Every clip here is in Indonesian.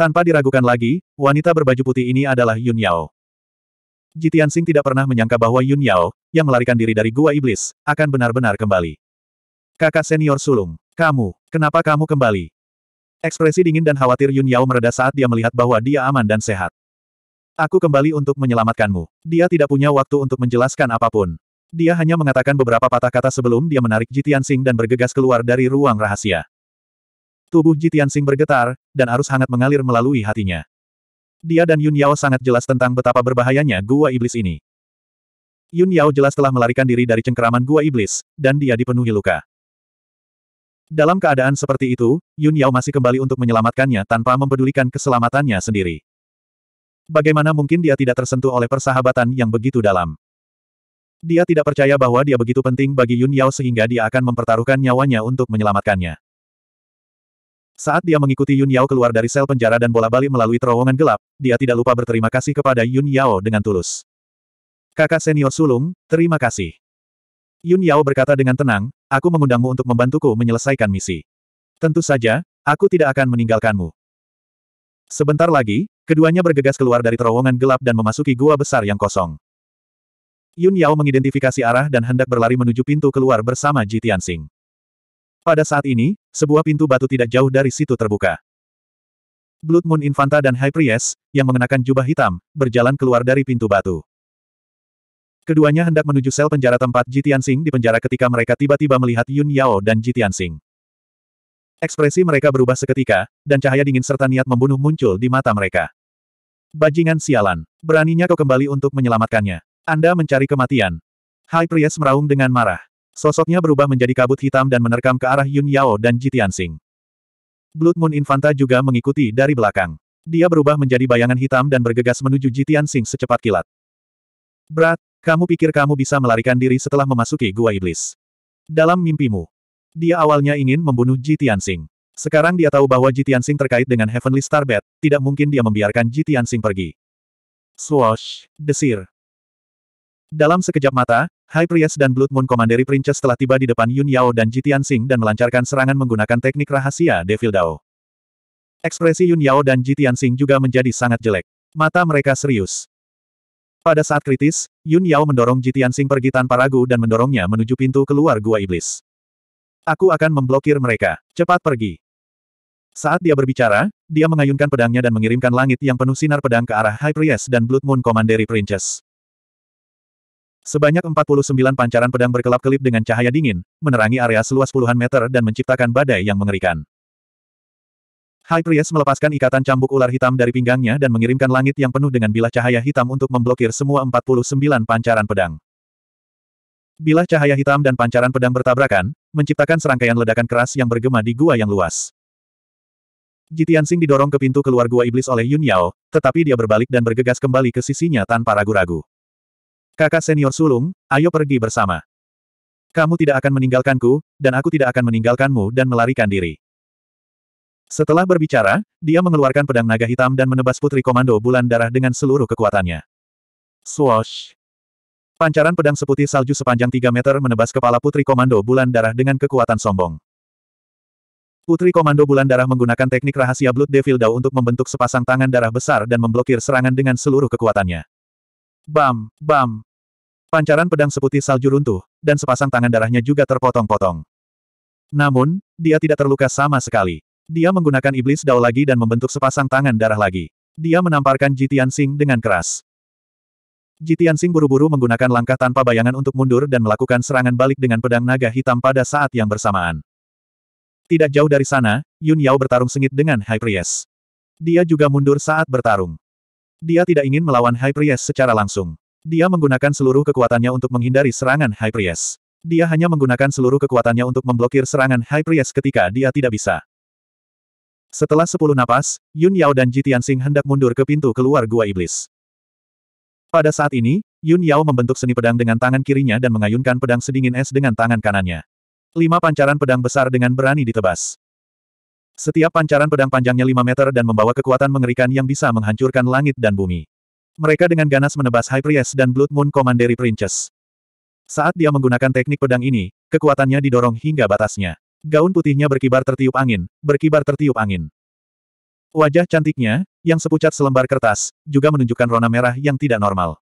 Tanpa diragukan lagi, wanita berbaju putih ini adalah Yun Yao. Jitian Sing tidak pernah menyangka bahwa Yun Yao, yang melarikan diri dari Gua Iblis, akan benar-benar kembali. Kakak senior sulung, kamu, kenapa kamu kembali? Ekspresi dingin dan khawatir Yun Yao mereda saat dia melihat bahwa dia aman dan sehat. Aku kembali untuk menyelamatkanmu. Dia tidak punya waktu untuk menjelaskan apapun. Dia hanya mengatakan beberapa patah kata sebelum dia menarik Jitian Sing dan bergegas keluar dari ruang rahasia. Tubuh Ji Tianxing bergetar, dan arus hangat mengalir melalui hatinya. Dia dan Yun Yao sangat jelas tentang betapa berbahayanya gua iblis ini. Yun Yao jelas telah melarikan diri dari cengkeraman gua iblis, dan dia dipenuhi luka. Dalam keadaan seperti itu, Yun Yao masih kembali untuk menyelamatkannya tanpa mempedulikan keselamatannya sendiri. Bagaimana mungkin dia tidak tersentuh oleh persahabatan yang begitu dalam? Dia tidak percaya bahwa dia begitu penting bagi Yun Yao sehingga dia akan mempertaruhkan nyawanya untuk menyelamatkannya. Saat dia mengikuti Yun Yao keluar dari sel penjara dan bola balik melalui terowongan gelap, dia tidak lupa berterima kasih kepada Yun Yao dengan tulus. Kakak senior sulung, terima kasih. Yun Yao berkata dengan tenang, aku mengundangmu untuk membantuku menyelesaikan misi. Tentu saja, aku tidak akan meninggalkanmu. Sebentar lagi, keduanya bergegas keluar dari terowongan gelap dan memasuki gua besar yang kosong. Yun Yao mengidentifikasi arah dan hendak berlari menuju pintu keluar bersama Ji Tianxing. Pada saat ini, sebuah pintu batu tidak jauh dari situ terbuka. Blood Moon Infanta dan High Priest, yang mengenakan jubah hitam, berjalan keluar dari pintu batu. Keduanya hendak menuju sel penjara tempat Jitian Sing di penjara ketika mereka tiba-tiba melihat Yun Yao dan Jitian Sing. Ekspresi mereka berubah seketika, dan cahaya dingin serta niat membunuh muncul di mata mereka. Bajingan sialan, beraninya kau kembali untuk menyelamatkannya. Anda mencari kematian. High Priest meraung dengan marah. Sosoknya berubah menjadi kabut hitam dan menerkam ke arah Yun Yao dan Ji Tianxing. Blood Moon Infanta juga mengikuti dari belakang. Dia berubah menjadi bayangan hitam dan bergegas menuju Ji Tianxing secepat kilat. Brat, kamu pikir kamu bisa melarikan diri setelah memasuki gua iblis. Dalam mimpimu. Dia awalnya ingin membunuh Ji Tianxing. Sekarang dia tahu bahwa Ji Tianxing terkait dengan Heavenly Starbed, tidak mungkin dia membiarkan Ji Tianxing pergi. Swoosh, desir. Dalam sekejap mata, High Priest dan Blood Moon Commandery Princess telah tiba di depan Yun Yao dan Jitian Tianxing dan melancarkan serangan menggunakan teknik rahasia Devil Dao. Ekspresi Yun Yao dan Jitian Tianxing juga menjadi sangat jelek. Mata mereka serius. Pada saat kritis, Yun Yao mendorong Jitian Tianxing pergi tanpa ragu dan mendorongnya menuju pintu keluar Gua Iblis. Aku akan memblokir mereka. Cepat pergi. Saat dia berbicara, dia mengayunkan pedangnya dan mengirimkan langit yang penuh sinar pedang ke arah High Priest dan Blood Moon Commandery Princess. Sebanyak 49 pancaran pedang berkelap-kelip dengan cahaya dingin, menerangi area seluas puluhan meter dan menciptakan badai yang mengerikan. High Priest melepaskan ikatan cambuk ular hitam dari pinggangnya dan mengirimkan langit yang penuh dengan bilah cahaya hitam untuk memblokir semua 49 pancaran pedang. Bilah cahaya hitam dan pancaran pedang bertabrakan, menciptakan serangkaian ledakan keras yang bergema di gua yang luas. Jitian Sing didorong ke pintu keluar gua iblis oleh Yun Yao, tetapi dia berbalik dan bergegas kembali ke sisinya tanpa ragu-ragu. Kakak senior sulung, ayo pergi bersama. Kamu tidak akan meninggalkanku, dan aku tidak akan meninggalkanmu dan melarikan diri. Setelah berbicara, dia mengeluarkan pedang naga hitam dan menebas putri komando bulan darah dengan seluruh kekuatannya. Swoosh! Pancaran pedang seputih salju sepanjang 3 meter menebas kepala putri komando bulan darah dengan kekuatan sombong. Putri Komando Bulan Darah menggunakan teknik rahasia Blood Devil Dao untuk membentuk sepasang tangan darah besar dan memblokir serangan dengan seluruh kekuatannya. Bam, bam. Pancaran pedang seputih salju runtuh, dan sepasang tangan darahnya juga terpotong-potong. Namun, dia tidak terluka sama sekali. Dia menggunakan iblis dao lagi dan membentuk sepasang tangan darah lagi. Dia menamparkan Jitian Sing dengan keras. Jitian Sing buru-buru menggunakan langkah tanpa bayangan untuk mundur dan melakukan serangan balik dengan pedang naga hitam pada saat yang bersamaan. Tidak jauh dari sana, Yun Yao bertarung sengit dengan High Priest. Dia juga mundur saat bertarung. Dia tidak ingin melawan High Priest secara langsung. Dia menggunakan seluruh kekuatannya untuk menghindari serangan High Priest. Dia hanya menggunakan seluruh kekuatannya untuk memblokir serangan High Priest ketika dia tidak bisa. Setelah sepuluh napas, Yun Yao dan Ji Tianxing hendak mundur ke pintu keluar Gua Iblis. Pada saat ini, Yun Yao membentuk seni pedang dengan tangan kirinya dan mengayunkan pedang sedingin es dengan tangan kanannya. Lima pancaran pedang besar dengan berani ditebas. Setiap pancaran pedang panjangnya 5 meter dan membawa kekuatan mengerikan yang bisa menghancurkan langit dan bumi. Mereka dengan ganas menebas High Priest dan Blood Moon Commandery Princess. Saat dia menggunakan teknik pedang ini, kekuatannya didorong hingga batasnya. Gaun putihnya berkibar tertiup angin, berkibar tertiup angin. Wajah cantiknya, yang sepucat selembar kertas, juga menunjukkan rona merah yang tidak normal.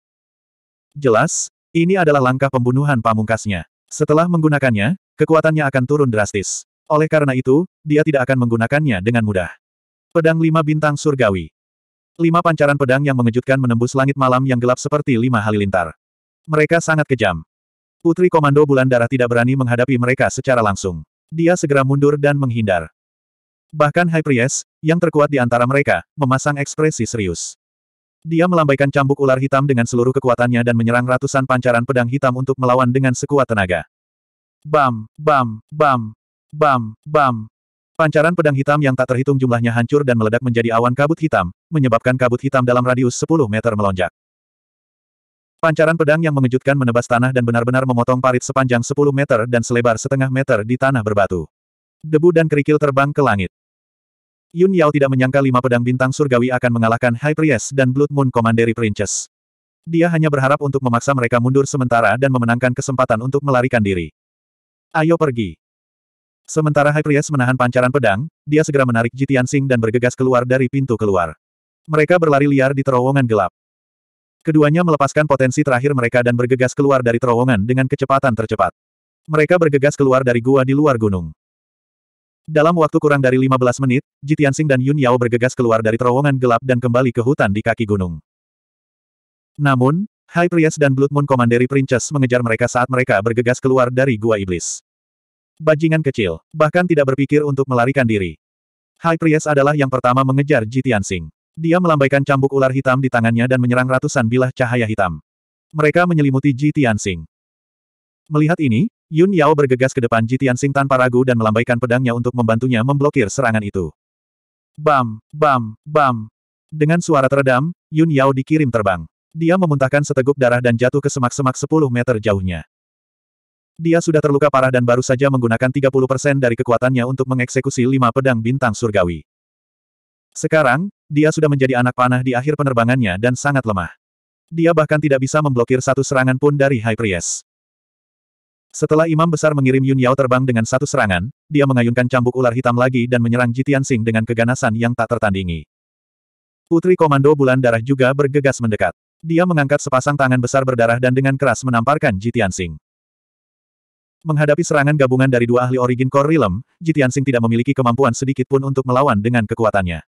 Jelas, ini adalah langkah pembunuhan pamungkasnya. Setelah menggunakannya, kekuatannya akan turun drastis. Oleh karena itu, dia tidak akan menggunakannya dengan mudah. Pedang lima bintang surgawi. Lima pancaran pedang yang mengejutkan menembus langit malam yang gelap seperti lima halilintar. Mereka sangat kejam. Putri Komando Bulan Darah tidak berani menghadapi mereka secara langsung. Dia segera mundur dan menghindar. Bahkan High Priest, yang terkuat di antara mereka, memasang ekspresi serius. Dia melambaikan cambuk ular hitam dengan seluruh kekuatannya dan menyerang ratusan pancaran pedang hitam untuk melawan dengan sekuat tenaga. Bam, bam, bam. Bam, bam. Pancaran pedang hitam yang tak terhitung jumlahnya hancur dan meledak menjadi awan kabut hitam, menyebabkan kabut hitam dalam radius 10 meter melonjak. Pancaran pedang yang mengejutkan menebas tanah dan benar-benar memotong parit sepanjang 10 meter dan selebar setengah meter di tanah berbatu. Debu dan kerikil terbang ke langit. Yun Yao tidak menyangka lima pedang bintang surgawi akan mengalahkan High Priest dan Blood Moon Commandery Princess. Dia hanya berharap untuk memaksa mereka mundur sementara dan memenangkan kesempatan untuk melarikan diri. Ayo pergi. Sementara Priest menahan pancaran pedang, dia segera menarik Jitian Sing dan bergegas keluar dari pintu keluar. Mereka berlari liar di terowongan gelap. Keduanya melepaskan potensi terakhir mereka dan bergegas keluar dari terowongan dengan kecepatan tercepat. Mereka bergegas keluar dari gua di luar gunung. Dalam waktu kurang dari 15 menit, Jitian Sing dan Yun Yao bergegas keluar dari terowongan gelap dan kembali ke hutan di kaki gunung. Namun, High Priest dan Blood Moon Komanderi Princess mengejar mereka saat mereka bergegas keluar dari Gua Iblis. Bajingan kecil, bahkan tidak berpikir untuk melarikan diri. High Priest adalah yang pertama mengejar Jitian Sing. Dia melambaikan cambuk ular hitam di tangannya dan menyerang ratusan bilah cahaya hitam. Mereka menyelimuti Jitian Sing. Melihat ini, Yun Yao bergegas ke depan Jitian Sing tanpa ragu dan melambaikan pedangnya untuk membantunya memblokir serangan itu. Bam, bam, bam. Dengan suara teredam, Yun Yao dikirim terbang. Dia memuntahkan seteguk darah dan jatuh ke semak-semak 10 meter jauhnya. Dia sudah terluka parah dan baru saja menggunakan 30% dari kekuatannya untuk mengeksekusi lima pedang bintang surgawi. Sekarang, dia sudah menjadi anak panah di akhir penerbangannya dan sangat lemah. Dia bahkan tidak bisa memblokir satu serangan pun dari High Priest. Setelah Imam Besar mengirim Yun Yao terbang dengan satu serangan, dia mengayunkan cambuk ular hitam lagi dan menyerang Jitian Sing dengan keganasan yang tak tertandingi. Putri Komando Bulan Darah juga bergegas mendekat. Dia mengangkat sepasang tangan besar berdarah dan dengan keras menamparkan Jitian Sing. Menghadapi serangan gabungan dari dua ahli origin core realm, Jitian Sing tidak memiliki kemampuan sedikit pun untuk melawan dengan kekuatannya.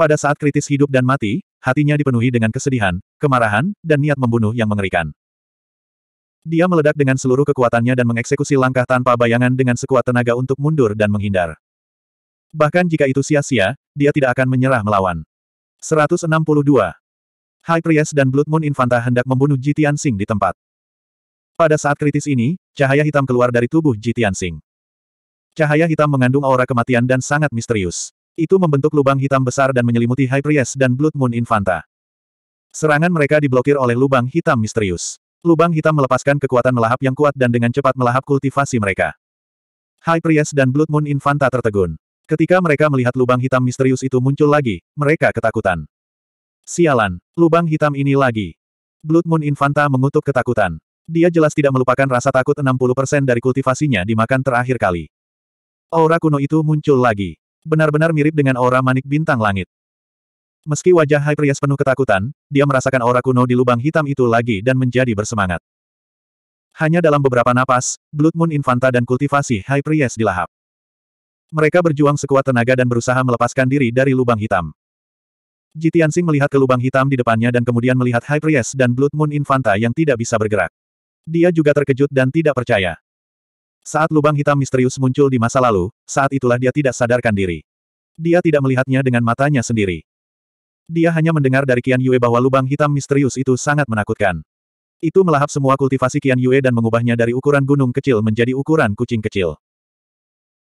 Pada saat kritis hidup dan mati, hatinya dipenuhi dengan kesedihan, kemarahan, dan niat membunuh yang mengerikan. Dia meledak dengan seluruh kekuatannya dan mengeksekusi langkah tanpa bayangan dengan sekuat tenaga untuk mundur dan menghindar. Bahkan jika itu sia-sia, dia tidak akan menyerah melawan. 162. High Priest dan Blood Moon Infanta hendak membunuh Jitian Sing di tempat. Pada saat kritis ini, cahaya hitam keluar dari tubuh Ji Tianxing. Cahaya hitam mengandung aura kematian dan sangat misterius. Itu membentuk lubang hitam besar dan menyelimuti High Priest dan Blood Moon Infanta. Serangan mereka diblokir oleh lubang hitam misterius. Lubang hitam melepaskan kekuatan melahap yang kuat dan dengan cepat melahap kultivasi mereka. High Priest dan Blood Moon Infanta tertegun. Ketika mereka melihat lubang hitam misterius itu muncul lagi, mereka ketakutan. Sialan, lubang hitam ini lagi. Blood Moon Infanta mengutuk ketakutan. Dia jelas tidak melupakan rasa takut 60% dari kultivasinya dimakan terakhir kali. Aura kuno itu muncul lagi. Benar-benar mirip dengan aura manik bintang langit. Meski wajah Hyperias penuh ketakutan, dia merasakan aura kuno di lubang hitam itu lagi dan menjadi bersemangat. Hanya dalam beberapa napas, Blood Moon Infanta dan kultivasi Hyperias dilahap. Mereka berjuang sekuat tenaga dan berusaha melepaskan diri dari lubang hitam. Jitiansing melihat ke lubang hitam di depannya dan kemudian melihat Hyperias dan Blood Moon Infanta yang tidak bisa bergerak. Dia juga terkejut dan tidak percaya. Saat lubang hitam misterius muncul di masa lalu, saat itulah dia tidak sadarkan diri. Dia tidak melihatnya dengan matanya sendiri. Dia hanya mendengar dari Qian Yue bahwa lubang hitam misterius itu sangat menakutkan. Itu melahap semua kultivasi Qian Yue dan mengubahnya dari ukuran gunung kecil menjadi ukuran kucing kecil.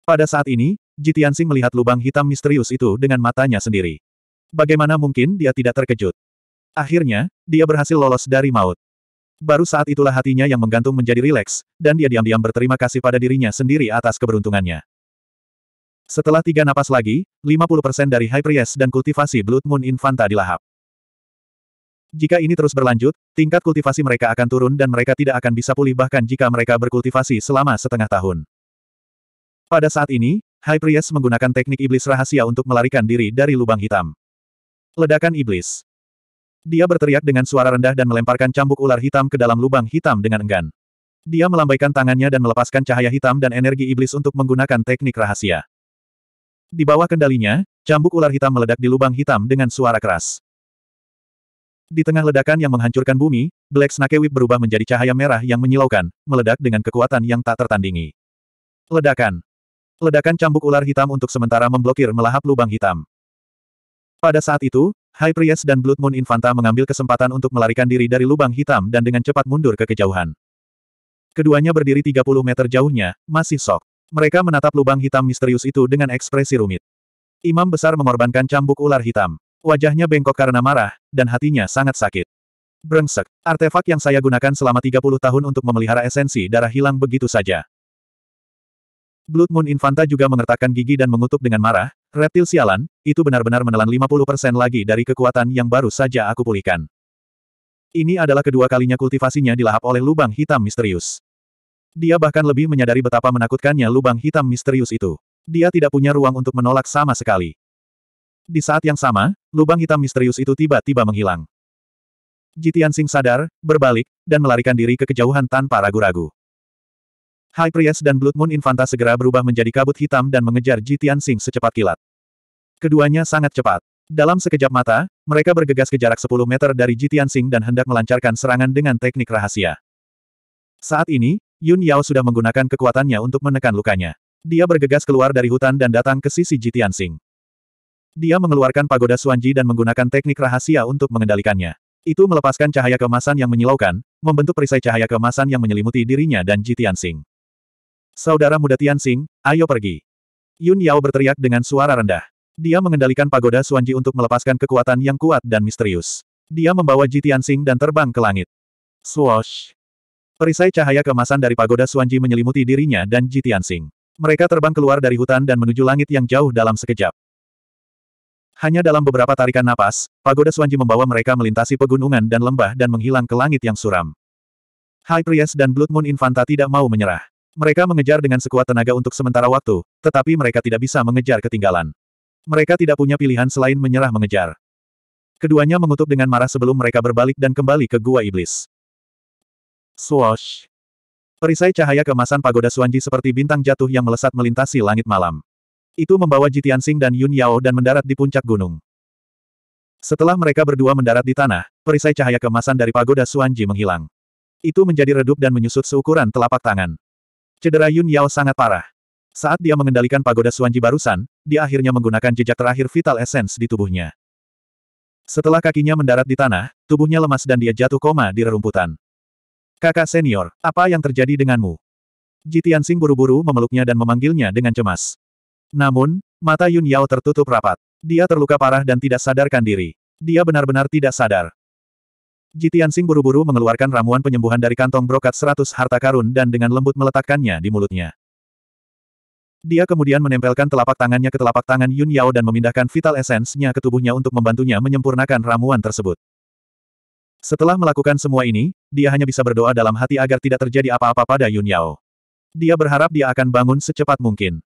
Pada saat ini, Jitiansing melihat lubang hitam misterius itu dengan matanya sendiri. Bagaimana mungkin dia tidak terkejut? Akhirnya, dia berhasil lolos dari maut. Baru saat itulah hatinya yang menggantung menjadi rileks, dan dia diam-diam berterima kasih pada dirinya sendiri atas keberuntungannya. Setelah tiga napas lagi, 50% dari High Priest dan kultivasi Blood Moon Infanta dilahap. Jika ini terus berlanjut, tingkat kultivasi mereka akan turun dan mereka tidak akan bisa pulih bahkan jika mereka berkultivasi selama setengah tahun. Pada saat ini, High Priest menggunakan teknik iblis rahasia untuk melarikan diri dari lubang hitam. Ledakan iblis. Dia berteriak dengan suara rendah dan melemparkan cambuk ular hitam ke dalam lubang hitam dengan enggan. Dia melambaikan tangannya dan melepaskan cahaya hitam dan energi iblis untuk menggunakan teknik rahasia. Di bawah kendalinya, cambuk ular hitam meledak di lubang hitam dengan suara keras. Di tengah ledakan yang menghancurkan bumi, Black Snake Whip berubah menjadi cahaya merah yang menyilaukan, meledak dengan kekuatan yang tak tertandingi. Ledakan. Ledakan cambuk ular hitam untuk sementara memblokir melahap lubang hitam. Pada saat itu, High Priest dan Blood Moon Infanta mengambil kesempatan untuk melarikan diri dari lubang hitam dan dengan cepat mundur ke kejauhan. Keduanya berdiri 30 meter jauhnya, masih sok. Mereka menatap lubang hitam misterius itu dengan ekspresi rumit. Imam besar mengorbankan cambuk ular hitam. Wajahnya bengkok karena marah, dan hatinya sangat sakit. Brengsek, artefak yang saya gunakan selama 30 tahun untuk memelihara esensi darah hilang begitu saja. Blood Moon Infanta juga mengertakkan gigi dan mengutuk dengan marah, reptil sialan, itu benar-benar menelan 50% lagi dari kekuatan yang baru saja aku pulihkan. Ini adalah kedua kalinya kultivasinya dilahap oleh lubang hitam misterius. Dia bahkan lebih menyadari betapa menakutkannya lubang hitam misterius itu. Dia tidak punya ruang untuk menolak sama sekali. Di saat yang sama, lubang hitam misterius itu tiba-tiba menghilang. Jitian Sing sadar, berbalik, dan melarikan diri ke kejauhan tanpa ragu-ragu. High Priest dan Blood Moon Infanta segera berubah menjadi kabut hitam dan mengejar Ji Tianxing secepat kilat. Keduanya sangat cepat. Dalam sekejap mata, mereka bergegas ke jarak 10 meter dari Ji Tianxing dan hendak melancarkan serangan dengan teknik rahasia. Saat ini, Yun Yao sudah menggunakan kekuatannya untuk menekan lukanya. Dia bergegas keluar dari hutan dan datang ke sisi Ji Tianxing. Dia mengeluarkan pagoda Suanji dan menggunakan teknik rahasia untuk mengendalikannya. Itu melepaskan cahaya kemasan yang menyilaukan, membentuk perisai cahaya kemasan yang menyelimuti dirinya dan Ji Tianxing. Saudara muda Tianxing, ayo pergi. Yun Yao berteriak dengan suara rendah. Dia mengendalikan pagoda Suanji untuk melepaskan kekuatan yang kuat dan misterius. Dia membawa Ji Tianxing dan terbang ke langit. Swoosh! Perisai cahaya kemasan dari pagoda Suanji menyelimuti dirinya dan Ji Tianxing. Mereka terbang keluar dari hutan dan menuju langit yang jauh dalam sekejap. Hanya dalam beberapa tarikan napas, pagoda Suanji membawa mereka melintasi pegunungan dan lembah dan menghilang ke langit yang suram. High Priest dan Blood Moon Infanta tidak mau menyerah. Mereka mengejar dengan sekuat tenaga untuk sementara waktu, tetapi mereka tidak bisa mengejar ketinggalan. Mereka tidak punya pilihan selain menyerah mengejar. Keduanya mengutuk dengan marah sebelum mereka berbalik dan kembali ke Gua Iblis. Swoosh! Perisai cahaya kemasan pagoda Suanji seperti bintang jatuh yang melesat melintasi langit malam. Itu membawa Jitian Sing dan Yun Yao dan mendarat di puncak gunung. Setelah mereka berdua mendarat di tanah, perisai cahaya kemasan dari pagoda Suanji menghilang. Itu menjadi redup dan menyusut seukuran telapak tangan. Cedera Yun Yao sangat parah. Saat dia mengendalikan pagoda Suanji barusan, dia akhirnya menggunakan jejak terakhir vital essence di tubuhnya. Setelah kakinya mendarat di tanah, tubuhnya lemas dan dia jatuh koma di rerumputan. Kakak senior, apa yang terjadi denganmu? Jitian Sing buru-buru memeluknya dan memanggilnya dengan cemas. Namun, mata Yun Yao tertutup rapat. Dia terluka parah dan tidak sadarkan diri. Dia benar-benar tidak sadar. Jitian sing buru-buru mengeluarkan ramuan penyembuhan dari kantong brokat seratus harta karun dan dengan lembut meletakkannya di mulutnya. Dia kemudian menempelkan telapak tangannya ke telapak tangan Yun Yao dan memindahkan vital essence-nya ke tubuhnya untuk membantunya menyempurnakan ramuan tersebut. Setelah melakukan semua ini, dia hanya bisa berdoa dalam hati agar tidak terjadi apa-apa pada Yun Yao. Dia berharap dia akan bangun secepat mungkin.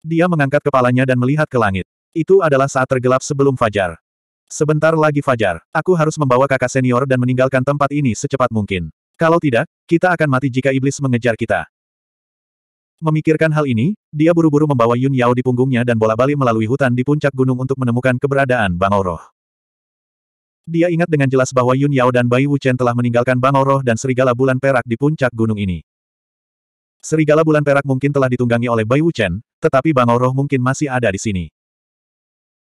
Dia mengangkat kepalanya dan melihat ke langit. Itu adalah saat tergelap sebelum fajar. Sebentar lagi Fajar, aku harus membawa kakak senior dan meninggalkan tempat ini secepat mungkin. Kalau tidak, kita akan mati jika iblis mengejar kita. Memikirkan hal ini, dia buru-buru membawa Yun Yao di punggungnya dan bola-bali melalui hutan di puncak gunung untuk menemukan keberadaan Bang Oroh. Dia ingat dengan jelas bahwa Yun Yao dan Bai Wuchen telah meninggalkan Bang Oroh dan Serigala Bulan Perak di puncak gunung ini. Serigala Bulan Perak mungkin telah ditunggangi oleh Bai Wuchen, tetapi Bang Oroh mungkin masih ada di sini.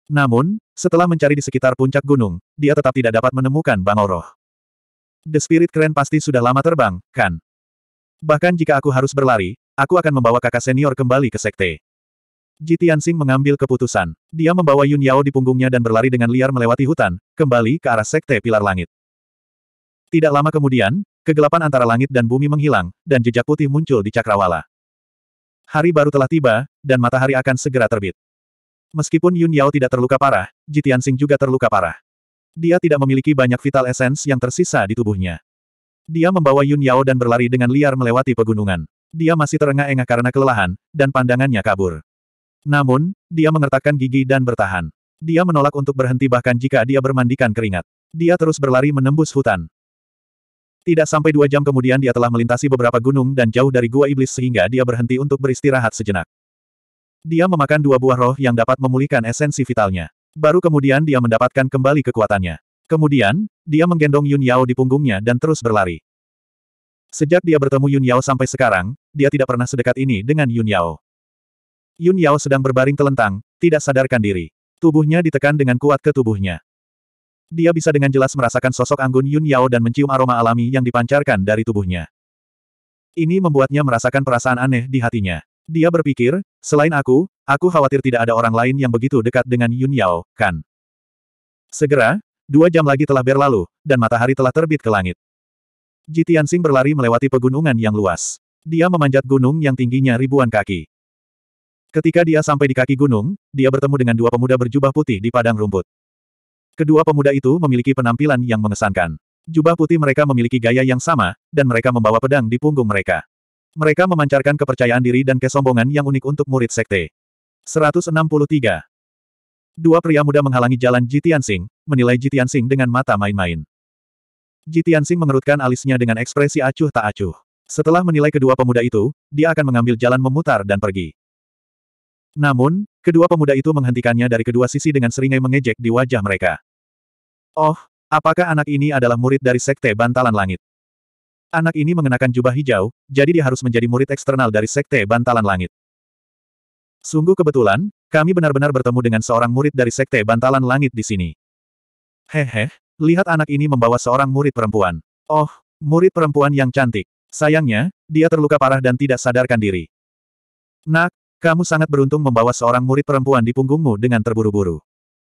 Namun, setelah mencari di sekitar puncak gunung, dia tetap tidak dapat menemukan Bangau Roh. The Spirit Keren pasti sudah lama terbang, kan? Bahkan jika aku harus berlari, aku akan membawa kakak senior kembali ke sekte. Ji Tianxing mengambil keputusan. Dia membawa Yun Yao di punggungnya dan berlari dengan liar melewati hutan, kembali ke arah sekte pilar langit. Tidak lama kemudian, kegelapan antara langit dan bumi menghilang, dan jejak putih muncul di cakrawala. Hari baru telah tiba, dan matahari akan segera terbit. Meskipun Yun Yao tidak terluka parah, Jitian Tianxing juga terluka parah. Dia tidak memiliki banyak vital essence yang tersisa di tubuhnya. Dia membawa Yun Yao dan berlari dengan liar melewati pegunungan. Dia masih terengah-engah karena kelelahan, dan pandangannya kabur. Namun, dia mengertakkan gigi dan bertahan. Dia menolak untuk berhenti bahkan jika dia bermandikan keringat. Dia terus berlari menembus hutan. Tidak sampai dua jam kemudian dia telah melintasi beberapa gunung dan jauh dari gua iblis sehingga dia berhenti untuk beristirahat sejenak. Dia memakan dua buah roh yang dapat memulihkan esensi vitalnya. Baru kemudian dia mendapatkan kembali kekuatannya. Kemudian, dia menggendong Yun Yao di punggungnya dan terus berlari. Sejak dia bertemu Yun Yao sampai sekarang, dia tidak pernah sedekat ini dengan Yun Yao. Yun Yao sedang berbaring telentang, tidak sadarkan diri. Tubuhnya ditekan dengan kuat ke tubuhnya. Dia bisa dengan jelas merasakan sosok anggun Yun Yao dan mencium aroma alami yang dipancarkan dari tubuhnya. Ini membuatnya merasakan perasaan aneh di hatinya. Dia berpikir, selain aku, aku khawatir tidak ada orang lain yang begitu dekat dengan Yun Yao, kan? Segera, dua jam lagi telah berlalu, dan matahari telah terbit ke langit. Ji Tianxing berlari melewati pegunungan yang luas. Dia memanjat gunung yang tingginya ribuan kaki. Ketika dia sampai di kaki gunung, dia bertemu dengan dua pemuda berjubah putih di padang rumput. Kedua pemuda itu memiliki penampilan yang mengesankan. Jubah putih mereka memiliki gaya yang sama, dan mereka membawa pedang di punggung mereka. Mereka memancarkan kepercayaan diri dan kesombongan yang unik untuk murid sekte. 163. Dua pria muda menghalangi jalan Jitian Sing, menilai Jitian Sing dengan mata main-main. Jitian Sing mengerutkan alisnya dengan ekspresi acuh tak acuh. Setelah menilai kedua pemuda itu, dia akan mengambil jalan memutar dan pergi. Namun, kedua pemuda itu menghentikannya dari kedua sisi dengan seringai mengejek di wajah mereka. Oh, apakah anak ini adalah murid dari Sekte Bantalan Langit? Anak ini mengenakan jubah hijau, jadi dia harus menjadi murid eksternal dari Sekte Bantalan Langit. Sungguh kebetulan, kami benar-benar bertemu dengan seorang murid dari Sekte Bantalan Langit di sini. Hehe, lihat anak ini membawa seorang murid perempuan. Oh, murid perempuan yang cantik. Sayangnya, dia terluka parah dan tidak sadarkan diri. Nak, kamu sangat beruntung membawa seorang murid perempuan di punggungmu dengan terburu-buru.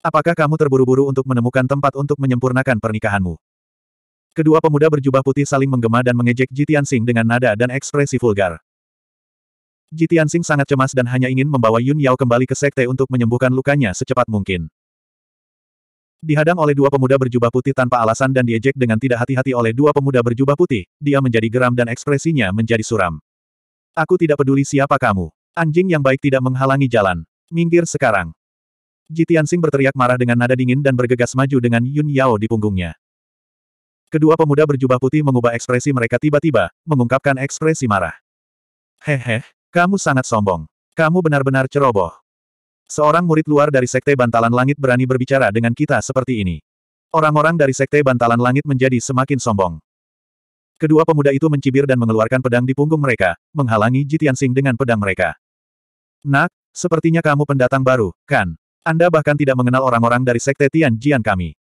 Apakah kamu terburu-buru untuk menemukan tempat untuk menyempurnakan pernikahanmu? Kedua pemuda berjubah putih saling menggema dan mengejek Jitian Sing dengan nada dan ekspresi vulgar. Jitian Sing sangat cemas dan hanya ingin membawa Yun Yao kembali ke sekte untuk menyembuhkan lukanya secepat mungkin. Dihadang oleh dua pemuda berjubah putih tanpa alasan dan diejek dengan tidak hati-hati oleh dua pemuda berjubah putih, dia menjadi geram dan ekspresinya menjadi suram. Aku tidak peduli siapa kamu. Anjing yang baik tidak menghalangi jalan. Minggir sekarang. Jitian Sing berteriak marah dengan nada dingin dan bergegas maju dengan Yun Yao di punggungnya. Kedua pemuda berjubah putih mengubah ekspresi mereka tiba-tiba, mengungkapkan ekspresi marah. Hehe, kamu sangat sombong. Kamu benar-benar ceroboh. Seorang murid luar dari Sekte Bantalan Langit berani berbicara dengan kita seperti ini. Orang-orang dari Sekte Bantalan Langit menjadi semakin sombong. Kedua pemuda itu mencibir dan mengeluarkan pedang di punggung mereka, menghalangi Jitian Sing dengan pedang mereka. Nak, sepertinya kamu pendatang baru, kan? Anda bahkan tidak mengenal orang-orang dari Sekte Tian Jian kami.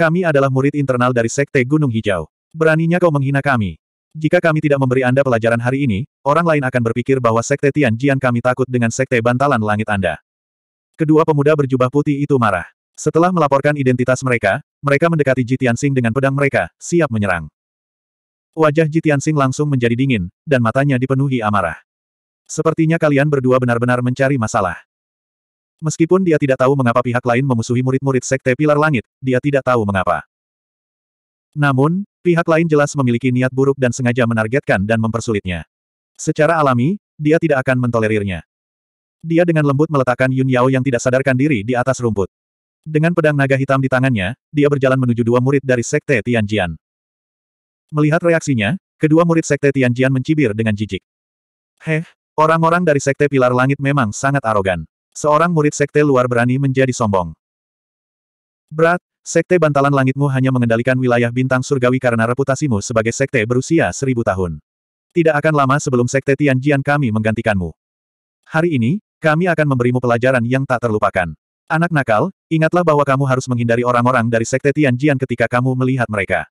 Kami adalah murid internal dari Sekte Gunung Hijau. Beraninya kau menghina kami. Jika kami tidak memberi Anda pelajaran hari ini, orang lain akan berpikir bahwa Sekte Tianjian kami takut dengan Sekte Bantalan Langit Anda. Kedua pemuda berjubah putih itu marah. Setelah melaporkan identitas mereka, mereka mendekati Ji Tianxing dengan pedang mereka, siap menyerang. Wajah Ji Tianxing langsung menjadi dingin, dan matanya dipenuhi amarah. Sepertinya kalian berdua benar-benar mencari masalah. Meskipun dia tidak tahu mengapa pihak lain memusuhi murid-murid Sekte Pilar Langit, dia tidak tahu mengapa. Namun, pihak lain jelas memiliki niat buruk dan sengaja menargetkan dan mempersulitnya. Secara alami, dia tidak akan mentolerirnya. Dia dengan lembut meletakkan Yun Yao yang tidak sadarkan diri di atas rumput. Dengan pedang naga hitam di tangannya, dia berjalan menuju dua murid dari Sekte Tianjian. Melihat reaksinya, kedua murid Sekte Tianjian mencibir dengan jijik. Heh, orang-orang dari Sekte Pilar Langit memang sangat arogan. Seorang murid sekte luar berani menjadi sombong. Berat, sekte bantalan langitmu hanya mengendalikan wilayah bintang surgawi karena reputasimu sebagai sekte berusia seribu tahun. Tidak akan lama sebelum sekte Tianjian kami menggantikanmu. Hari ini, kami akan memberimu pelajaran yang tak terlupakan. Anak nakal, ingatlah bahwa kamu harus menghindari orang-orang dari sekte Tianjian ketika kamu melihat mereka.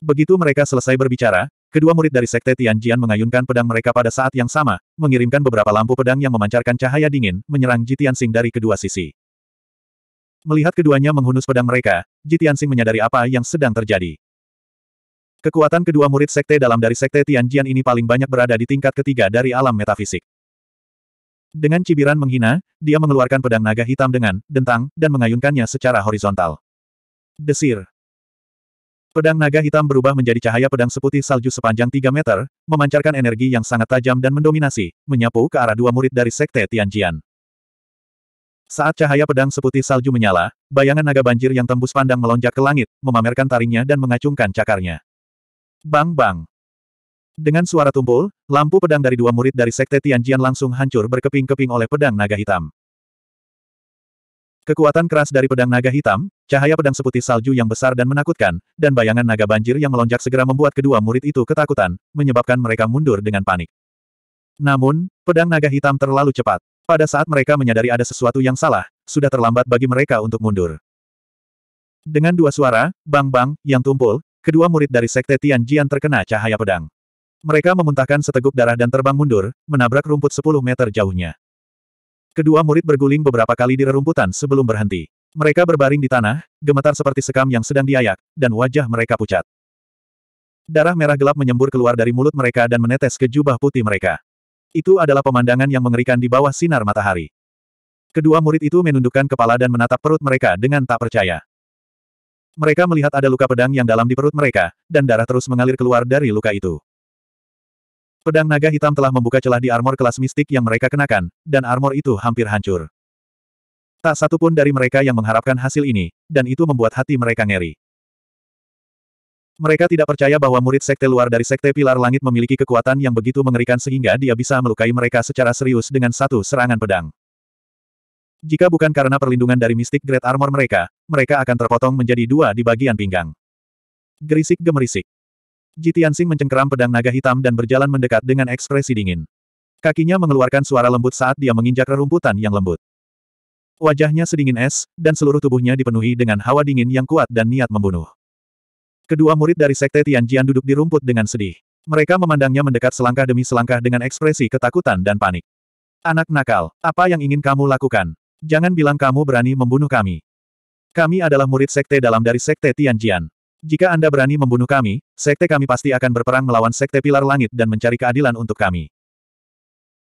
Begitu mereka selesai berbicara, Kedua murid dari Sekte Tianjian mengayunkan pedang mereka pada saat yang sama, mengirimkan beberapa lampu pedang yang memancarkan cahaya dingin, menyerang Ji Tianxing dari kedua sisi. Melihat keduanya menghunus pedang mereka, Ji Tianxing menyadari apa yang sedang terjadi. Kekuatan kedua murid Sekte dalam dari Sekte Tianjian ini paling banyak berada di tingkat ketiga dari alam metafisik. Dengan cibiran menghina, dia mengeluarkan pedang naga hitam dengan dentang, dan mengayunkannya secara horizontal. Desir. Pedang naga hitam berubah menjadi cahaya pedang seputih salju sepanjang 3 meter, memancarkan energi yang sangat tajam dan mendominasi, menyapu ke arah dua murid dari Sekte Tianjian. Saat cahaya pedang seputih salju menyala, bayangan naga banjir yang tembus pandang melonjak ke langit, memamerkan taringnya dan mengacungkan cakarnya. Bang-bang! Dengan suara tumpul, lampu pedang dari dua murid dari Sekte Tianjian langsung hancur berkeping-keping oleh pedang naga hitam. Kekuatan keras dari pedang naga hitam, cahaya pedang seputih salju yang besar dan menakutkan, dan bayangan naga banjir yang melonjak segera membuat kedua murid itu ketakutan, menyebabkan mereka mundur dengan panik. Namun, pedang naga hitam terlalu cepat. Pada saat mereka menyadari ada sesuatu yang salah, sudah terlambat bagi mereka untuk mundur. Dengan dua suara, bang-bang, yang tumpul, kedua murid dari Sekte Tianjian terkena cahaya pedang. Mereka memuntahkan seteguk darah dan terbang mundur, menabrak rumput 10 meter jauhnya. Kedua murid berguling beberapa kali di rerumputan sebelum berhenti. Mereka berbaring di tanah, gemetar seperti sekam yang sedang diayak, dan wajah mereka pucat. Darah merah gelap menyembur keluar dari mulut mereka dan menetes ke jubah putih mereka. Itu adalah pemandangan yang mengerikan di bawah sinar matahari. Kedua murid itu menundukkan kepala dan menatap perut mereka dengan tak percaya. Mereka melihat ada luka pedang yang dalam di perut mereka, dan darah terus mengalir keluar dari luka itu. Pedang naga hitam telah membuka celah di armor kelas mistik yang mereka kenakan, dan armor itu hampir hancur. Tak satu pun dari mereka yang mengharapkan hasil ini, dan itu membuat hati mereka ngeri. Mereka tidak percaya bahwa murid sekte luar dari sekte pilar langit memiliki kekuatan yang begitu mengerikan sehingga dia bisa melukai mereka secara serius dengan satu serangan pedang. Jika bukan karena perlindungan dari mistik Great armor mereka, mereka akan terpotong menjadi dua di bagian pinggang. Gerisik gemerisik. Jitiansing mencengkeram pedang naga hitam dan berjalan mendekat dengan ekspresi dingin. Kakinya mengeluarkan suara lembut saat dia menginjak rerumputan yang lembut. Wajahnya sedingin es, dan seluruh tubuhnya dipenuhi dengan hawa dingin yang kuat dan niat membunuh. Kedua murid dari Sekte Tianjian duduk di rumput dengan sedih. Mereka memandangnya mendekat selangkah demi selangkah dengan ekspresi ketakutan dan panik. Anak nakal, apa yang ingin kamu lakukan? Jangan bilang kamu berani membunuh kami. Kami adalah murid Sekte dalam dari Sekte Tianjian. Jika Anda berani membunuh kami, sekte kami pasti akan berperang melawan sekte pilar langit dan mencari keadilan untuk kami.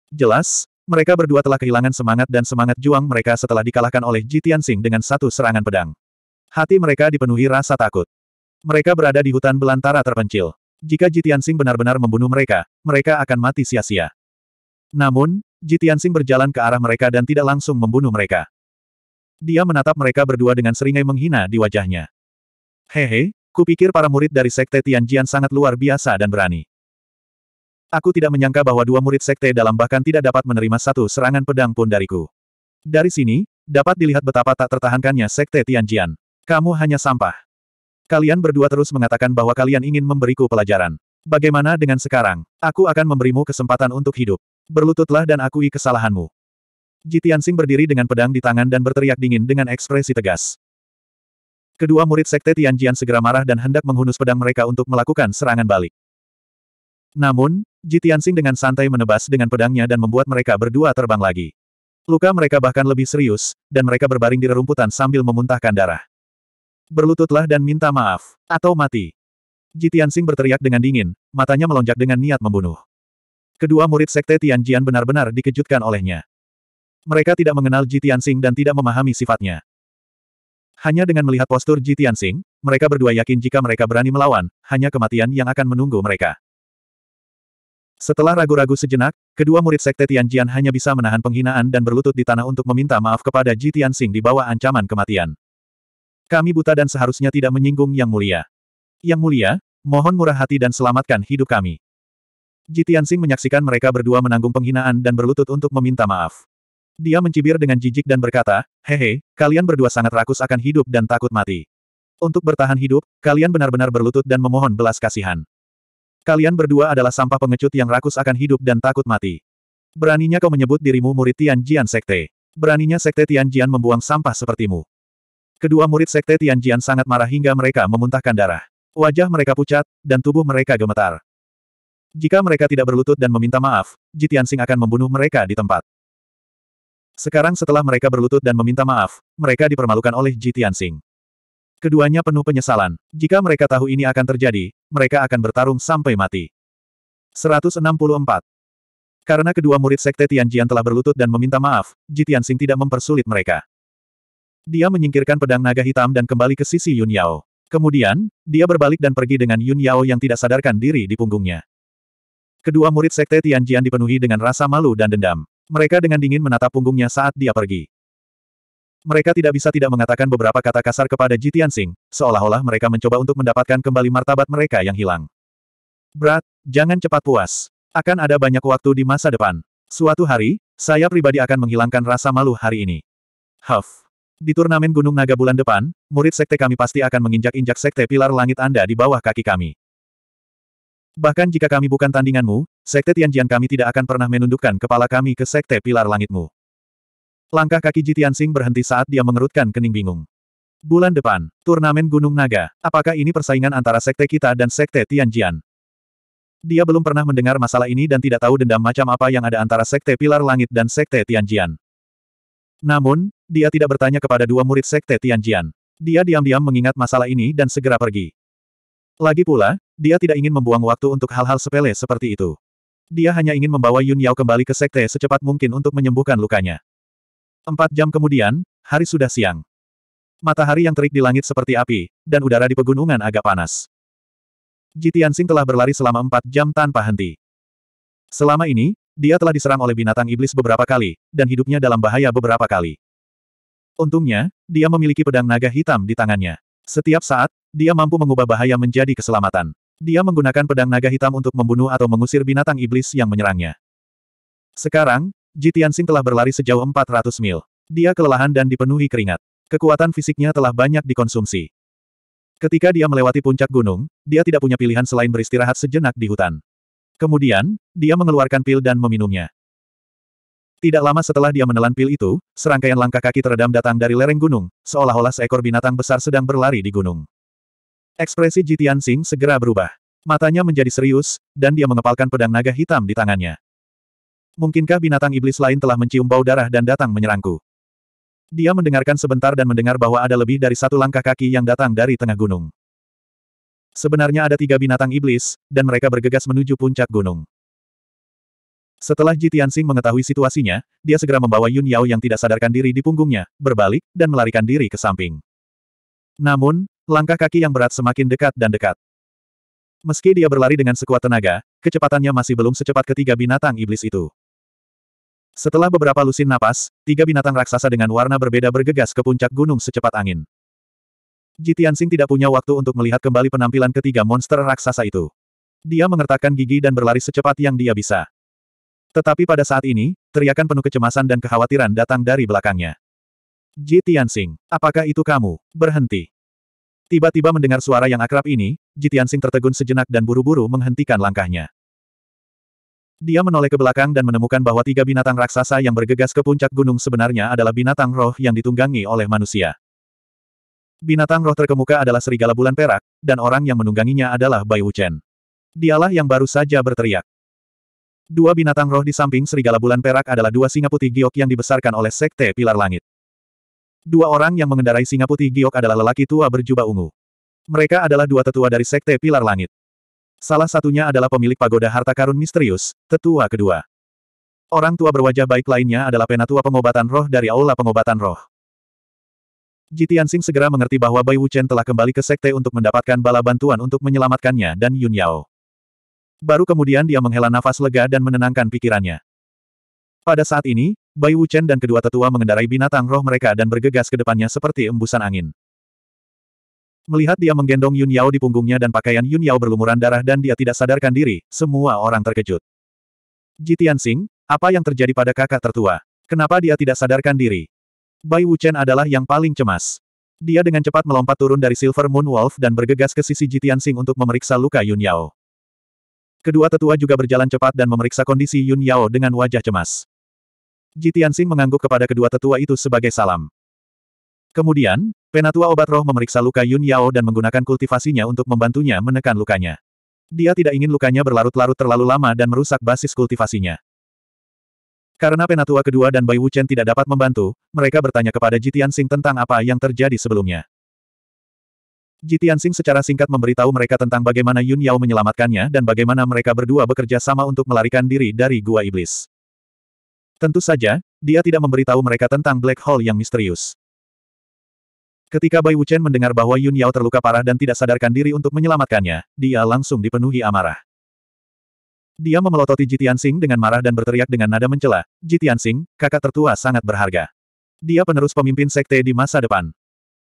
Jelas, mereka berdua telah kehilangan semangat dan semangat juang mereka setelah dikalahkan oleh Ji Tianxing dengan satu serangan pedang. Hati mereka dipenuhi rasa takut. Mereka berada di hutan belantara terpencil. Jika Ji Tianxing benar-benar membunuh mereka, mereka akan mati sia-sia. Namun, Ji Tianxing berjalan ke arah mereka dan tidak langsung membunuh mereka. Dia menatap mereka berdua dengan seringai menghina di wajahnya. Hehe, kupikir para murid dari Sekte Tianjian sangat luar biasa dan berani. Aku tidak menyangka bahwa dua murid Sekte dalam bahkan tidak dapat menerima satu serangan pedang pun dariku. Dari sini, dapat dilihat betapa tak tertahankannya Sekte Tianjian. Kamu hanya sampah. Kalian berdua terus mengatakan bahwa kalian ingin memberiku pelajaran. Bagaimana dengan sekarang? Aku akan memberimu kesempatan untuk hidup. Berlututlah dan akui kesalahanmu. Sing berdiri dengan pedang di tangan dan berteriak dingin dengan ekspresi tegas. Kedua murid sekte Tianjian segera marah dan hendak menghunus pedang mereka untuk melakukan serangan balik. Namun, Ji Tianxing dengan santai menebas dengan pedangnya dan membuat mereka berdua terbang lagi. Luka mereka bahkan lebih serius, dan mereka berbaring di rerumputan sambil memuntahkan darah. Berlututlah dan minta maaf, atau mati. Ji Tianxing berteriak dengan dingin, matanya melonjak dengan niat membunuh. Kedua murid sekte Tianjian benar-benar dikejutkan olehnya. Mereka tidak mengenal Ji Tianxing dan tidak memahami sifatnya. Hanya dengan melihat postur Ji Tianxing, mereka berdua yakin jika mereka berani melawan, hanya kematian yang akan menunggu mereka. Setelah ragu-ragu sejenak, kedua murid sekte Tianjian hanya bisa menahan penghinaan dan berlutut di tanah untuk meminta maaf kepada Ji Tianxing di bawah ancaman kematian. Kami buta dan seharusnya tidak menyinggung Yang Mulia. Yang Mulia, mohon murah hati dan selamatkan hidup kami. Ji Tianxing menyaksikan mereka berdua menanggung penghinaan dan berlutut untuk meminta maaf. Dia mencibir dengan jijik dan berkata, Hehe, kalian berdua sangat rakus akan hidup dan takut mati. Untuk bertahan hidup, kalian benar-benar berlutut dan memohon belas kasihan. Kalian berdua adalah sampah pengecut yang rakus akan hidup dan takut mati. Beraninya kau menyebut dirimu murid Tianjian Sekte. Beraninya Sekte Tianjian membuang sampah sepertimu. Kedua murid Sekte Tianjian sangat marah hingga mereka memuntahkan darah. Wajah mereka pucat, dan tubuh mereka gemetar. Jika mereka tidak berlutut dan meminta maaf, Sing akan membunuh mereka di tempat. Sekarang setelah mereka berlutut dan meminta maaf, mereka dipermalukan oleh Ji Tianxing. Keduanya penuh penyesalan. Jika mereka tahu ini akan terjadi, mereka akan bertarung sampai mati. 164. Karena kedua murid Sekte Tianjian telah berlutut dan meminta maaf, Ji Tianxing tidak mempersulit mereka. Dia menyingkirkan pedang naga hitam dan kembali ke sisi Yun Yao. Kemudian, dia berbalik dan pergi dengan Yun Yao yang tidak sadarkan diri di punggungnya. Kedua murid Sekte Tianjian dipenuhi dengan rasa malu dan dendam. Mereka dengan dingin menatap punggungnya saat dia pergi. Mereka tidak bisa tidak mengatakan beberapa kata kasar kepada Ji Tianxing, seolah-olah mereka mencoba untuk mendapatkan kembali martabat mereka yang hilang. Berat, jangan cepat puas. Akan ada banyak waktu di masa depan. Suatu hari, saya pribadi akan menghilangkan rasa malu hari ini. Huff. Di turnamen Gunung Naga bulan depan, murid sekte kami pasti akan menginjak-injak sekte pilar langit Anda di bawah kaki kami. Bahkan jika kami bukan tandinganmu, Sekte Tianjian kami tidak akan pernah menundukkan kepala kami ke Sekte Pilar Langitmu. Langkah kaki Tianxing berhenti saat dia mengerutkan kening bingung. Bulan depan, turnamen Gunung Naga, apakah ini persaingan antara Sekte kita dan Sekte Tianjian? Dia belum pernah mendengar masalah ini dan tidak tahu dendam macam apa yang ada antara Sekte Pilar Langit dan Sekte Tianjian. Namun, dia tidak bertanya kepada dua murid Sekte Tianjian. Dia diam-diam mengingat masalah ini dan segera pergi. Lagi pula, dia tidak ingin membuang waktu untuk hal-hal sepele seperti itu. Dia hanya ingin membawa Yun Yao kembali ke sekte secepat mungkin untuk menyembuhkan lukanya. Empat jam kemudian, hari sudah siang. Matahari yang terik di langit seperti api, dan udara di pegunungan agak panas. Ji Tianxing telah berlari selama empat jam tanpa henti. Selama ini, dia telah diserang oleh binatang iblis beberapa kali, dan hidupnya dalam bahaya beberapa kali. Untungnya, dia memiliki pedang naga hitam di tangannya. Setiap saat, dia mampu mengubah bahaya menjadi keselamatan. Dia menggunakan pedang naga hitam untuk membunuh atau mengusir binatang iblis yang menyerangnya. Sekarang, Jitian Sing telah berlari sejauh 400 mil. Dia kelelahan dan dipenuhi keringat. Kekuatan fisiknya telah banyak dikonsumsi. Ketika dia melewati puncak gunung, dia tidak punya pilihan selain beristirahat sejenak di hutan. Kemudian, dia mengeluarkan pil dan meminumnya. Tidak lama setelah dia menelan pil itu, serangkaian langkah kaki teredam datang dari lereng gunung, seolah-olah seekor binatang besar sedang berlari di gunung. Ekspresi Jitian Sing segera berubah. Matanya menjadi serius, dan dia mengepalkan pedang naga hitam di tangannya. Mungkinkah binatang iblis lain telah mencium bau darah dan datang menyerangku? Dia mendengarkan sebentar dan mendengar bahwa ada lebih dari satu langkah kaki yang datang dari tengah gunung. Sebenarnya ada tiga binatang iblis, dan mereka bergegas menuju puncak gunung. Setelah Ji Tianxing mengetahui situasinya, dia segera membawa Yun Yao yang tidak sadarkan diri di punggungnya, berbalik, dan melarikan diri ke samping. Namun, langkah kaki yang berat semakin dekat dan dekat. Meski dia berlari dengan sekuat tenaga, kecepatannya masih belum secepat ketiga binatang iblis itu. Setelah beberapa lusin napas, tiga binatang raksasa dengan warna berbeda bergegas ke puncak gunung secepat angin. Jitianxing tidak punya waktu untuk melihat kembali penampilan ketiga monster raksasa itu. Dia mengertakkan gigi dan berlari secepat yang dia bisa. Tetapi pada saat ini, teriakan penuh kecemasan dan kekhawatiran datang dari belakangnya. Ji Tianxing, apakah itu kamu? Berhenti. Tiba-tiba mendengar suara yang akrab ini, Ji Tianxing tertegun sejenak dan buru-buru menghentikan langkahnya. Dia menoleh ke belakang dan menemukan bahwa tiga binatang raksasa yang bergegas ke puncak gunung sebenarnya adalah binatang roh yang ditunggangi oleh manusia. Binatang roh terkemuka adalah serigala bulan perak, dan orang yang menungganginya adalah Bai Wuchen. Dialah yang baru saja berteriak. Dua binatang roh di samping serigala bulan perak adalah dua singa putih giok yang dibesarkan oleh Sekte Pilar Langit. Dua orang yang mengendarai singa putih giok adalah lelaki tua berjubah ungu. Mereka adalah dua tetua dari Sekte Pilar Langit. Salah satunya adalah pemilik pagoda harta karun misterius, tetua kedua. Orang tua berwajah baik lainnya adalah penatua pengobatan roh dari Aula Pengobatan Roh. Jitiansing segera mengerti bahwa Bai Wuchen telah kembali ke sekte untuk mendapatkan bala bantuan untuk menyelamatkannya dan Yun Yao. Baru kemudian dia menghela nafas lega dan menenangkan pikirannya. Pada saat ini, Bai Wuchen dan kedua tetua mengendarai binatang roh mereka dan bergegas ke depannya seperti embusan angin. Melihat dia menggendong Yun Yao di punggungnya dan pakaian Yun Yao berlumuran darah dan dia tidak sadarkan diri, semua orang terkejut. Ji Tianxing, apa yang terjadi pada kakak tertua? Kenapa dia tidak sadarkan diri? Bai Wuchen adalah yang paling cemas. Dia dengan cepat melompat turun dari Silver Moon Wolf dan bergegas ke sisi Ji Tianxing untuk memeriksa luka Yun Yao. Kedua tetua juga berjalan cepat dan memeriksa kondisi Yun Yao dengan wajah cemas. Ji mengangguk kepada kedua tetua itu sebagai salam. Kemudian, penatua obat roh memeriksa luka Yun Yao dan menggunakan kultivasinya untuk membantunya menekan lukanya. Dia tidak ingin lukanya berlarut-larut terlalu lama dan merusak basis kultivasinya. Karena penatua kedua dan Bai Wuchen tidak dapat membantu, mereka bertanya kepada Jitiansing tentang apa yang terjadi sebelumnya. Jitian Sing secara singkat memberitahu mereka tentang bagaimana Yun Yao menyelamatkannya dan bagaimana mereka berdua bekerja sama untuk melarikan diri dari Gua Iblis. Tentu saja, dia tidak memberitahu mereka tentang Black Hole yang misterius. Ketika Bai Wuchen mendengar bahwa Yun Yao terluka parah dan tidak sadarkan diri untuk menyelamatkannya, dia langsung dipenuhi amarah. Dia memelototi Jitian Sing dengan marah dan berteriak dengan nada mencela, Jitian Sing, kakak tertua sangat berharga. Dia penerus pemimpin sekte di masa depan.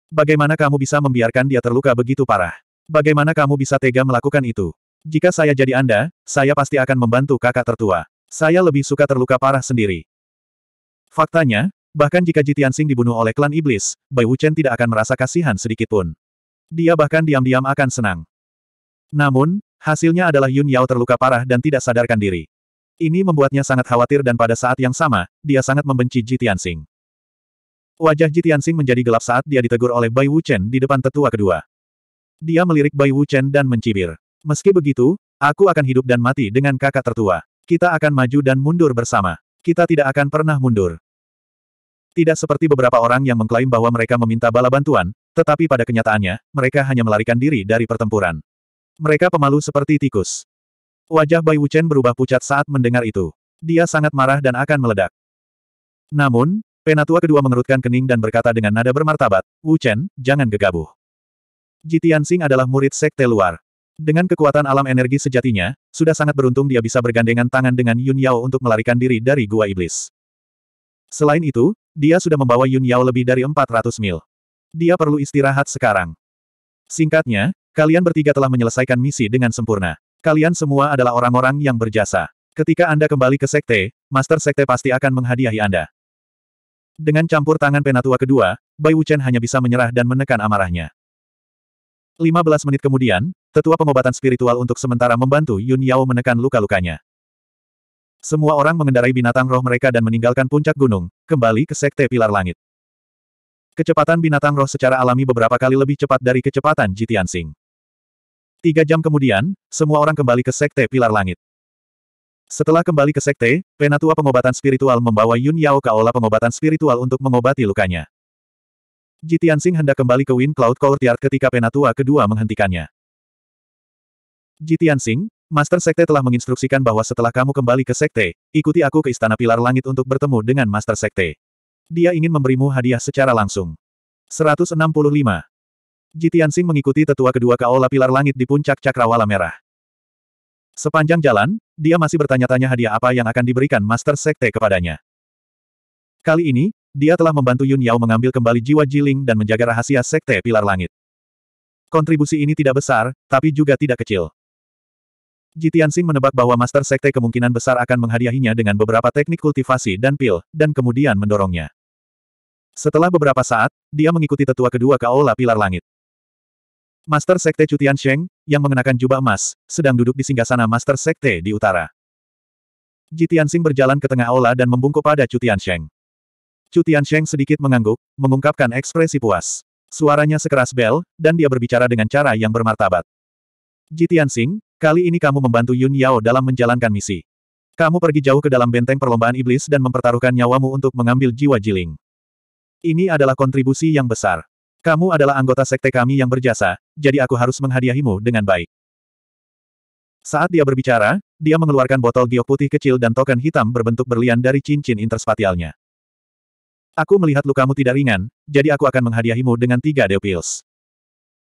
Bagaimana kamu bisa membiarkan dia terluka begitu parah? Bagaimana kamu bisa tega melakukan itu? Jika saya jadi Anda, saya pasti akan membantu kakak tertua. Saya lebih suka terluka parah sendiri. Faktanya, bahkan jika Sing dibunuh oleh klan iblis, Bai Wuchen tidak akan merasa kasihan sedikitpun. Dia bahkan diam-diam akan senang. Namun, hasilnya adalah Yun Yao terluka parah dan tidak sadarkan diri. Ini membuatnya sangat khawatir dan pada saat yang sama, dia sangat membenci Sing. Wajah Ji Tianxing menjadi gelap saat dia ditegur oleh Bai Wuchen di depan tetua kedua. Dia melirik Bai Wuchen dan mencibir. Meski begitu, aku akan hidup dan mati dengan kakak tertua. Kita akan maju dan mundur bersama. Kita tidak akan pernah mundur. Tidak seperti beberapa orang yang mengklaim bahwa mereka meminta bala bantuan, tetapi pada kenyataannya, mereka hanya melarikan diri dari pertempuran. Mereka pemalu seperti tikus. Wajah Bai Wuchen berubah pucat saat mendengar itu. Dia sangat marah dan akan meledak. Namun, Penatua kedua mengerutkan kening dan berkata dengan nada bermartabat, Wu Chen, jangan gegabah. Jitian Sing adalah murid sekte luar. Dengan kekuatan alam energi sejatinya, sudah sangat beruntung dia bisa bergandengan tangan dengan Yun Yao untuk melarikan diri dari Gua Iblis. Selain itu, dia sudah membawa Yun Yao lebih dari 400 mil. Dia perlu istirahat sekarang. Singkatnya, kalian bertiga telah menyelesaikan misi dengan sempurna. Kalian semua adalah orang-orang yang berjasa. Ketika Anda kembali ke sekte, Master Sekte pasti akan menghadiahi Anda. Dengan campur tangan penatua kedua, Bai Wuchen hanya bisa menyerah dan menekan amarahnya. 15 menit kemudian, tetua pengobatan spiritual untuk sementara membantu Yun Yao menekan luka-lukanya. Semua orang mengendarai binatang roh mereka dan meninggalkan puncak gunung, kembali ke sekte pilar langit. Kecepatan binatang roh secara alami beberapa kali lebih cepat dari kecepatan Jitian Sing. Tiga jam kemudian, semua orang kembali ke sekte pilar langit. Setelah kembali ke sekte, penatua pengobatan spiritual membawa Yun Yao ke aula pengobatan spiritual untuk mengobati lukanya. Jitiansing hendak kembali ke Wind Cloud Courtyard ketika penatua kedua menghentikannya. Jitiansing, Master Sekte telah menginstruksikan bahwa setelah kamu kembali ke Sekte, ikuti aku ke Istana Pilar Langit untuk bertemu dengan Master Sekte. Dia ingin memberimu hadiah secara langsung. 165. Jitiansing mengikuti tetua kedua ke Aula Pilar Langit di puncak Cakrawala Merah. Sepanjang jalan, dia masih bertanya-tanya hadiah apa yang akan diberikan Master Sekte kepadanya. Kali ini, dia telah membantu Yun Yao mengambil kembali jiwa Jiling dan menjaga rahasia Sekte Pilar Langit. Kontribusi ini tidak besar, tapi juga tidak kecil. Jitiansing menebak bahwa Master Sekte kemungkinan besar akan menghadiahinya dengan beberapa teknik kultivasi dan pil, dan kemudian mendorongnya. Setelah beberapa saat, dia mengikuti tetua kedua ke Aula Pilar Langit. Master Sekte Cutian Sheng, yang mengenakan jubah emas, sedang duduk di singgah sana Master Sekte di utara. Jitian Sing berjalan ke tengah aula dan membungkuk pada Cutian Sheng. Cutian Sheng sedikit mengangguk, mengungkapkan ekspresi puas. Suaranya sekeras bel, dan dia berbicara dengan cara yang bermartabat. Jitian Sing, kali ini kamu membantu Yun Yao dalam menjalankan misi. Kamu pergi jauh ke dalam benteng perlombaan iblis dan mempertaruhkan nyawamu untuk mengambil jiwa Jiling. Ini adalah kontribusi yang besar. Kamu adalah anggota sekte kami yang berjasa, jadi aku harus menghadiahimu dengan baik. Saat dia berbicara, dia mengeluarkan botol giok putih kecil dan token hitam berbentuk berlian dari cincin interspatialnya. Aku melihat lukamu tidak ringan, jadi aku akan menghadiahimu dengan tiga deopils.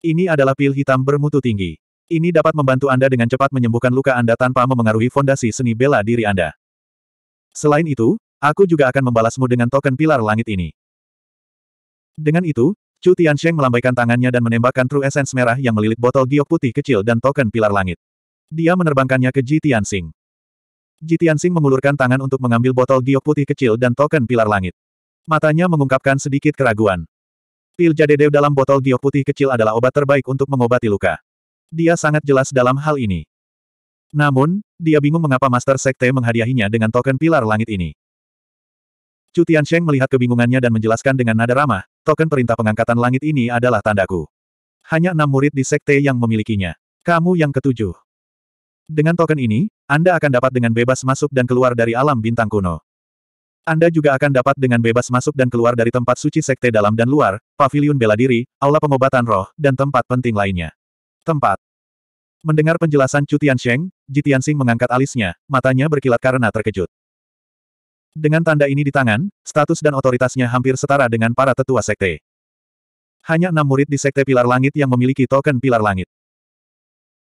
Ini adalah pil hitam bermutu tinggi. Ini dapat membantu Anda dengan cepat menyembuhkan luka Anda tanpa memengaruhi fondasi seni bela diri Anda. Selain itu, aku juga akan membalasmu dengan token pilar langit ini. Dengan itu, Chu Tiansheng melambaikan tangannya dan menembakkan True Essence merah yang melilit botol giok putih kecil dan token pilar langit. Dia menerbangkannya ke Ji Tianxing. Ji Tianxing mengulurkan tangan untuk mengambil botol giok putih kecil dan token pilar langit. Matanya mengungkapkan sedikit keraguan. Pil Jade Dew dalam botol giok putih kecil adalah obat terbaik untuk mengobati luka. Dia sangat jelas dalam hal ini. Namun, dia bingung mengapa Master Sekte menghadiahinya dengan token pilar langit ini. Chu Tiansheng melihat kebingungannya dan menjelaskan dengan nada ramah, token perintah pengangkatan langit ini adalah tandaku. Hanya enam murid di sekte yang memilikinya. Kamu yang ketujuh. Dengan token ini, Anda akan dapat dengan bebas masuk dan keluar dari alam bintang kuno. Anda juga akan dapat dengan bebas masuk dan keluar dari tempat suci sekte dalam dan luar, pavilion bela diri, aula pengobatan roh, dan tempat penting lainnya. Tempat. Mendengar penjelasan Chu Tiansheng, Ji Tianxing mengangkat alisnya, matanya berkilat karena terkejut. Dengan tanda ini di tangan, status dan otoritasnya hampir setara dengan para tetua sekte. Hanya enam murid di sekte Pilar Langit yang memiliki token Pilar Langit.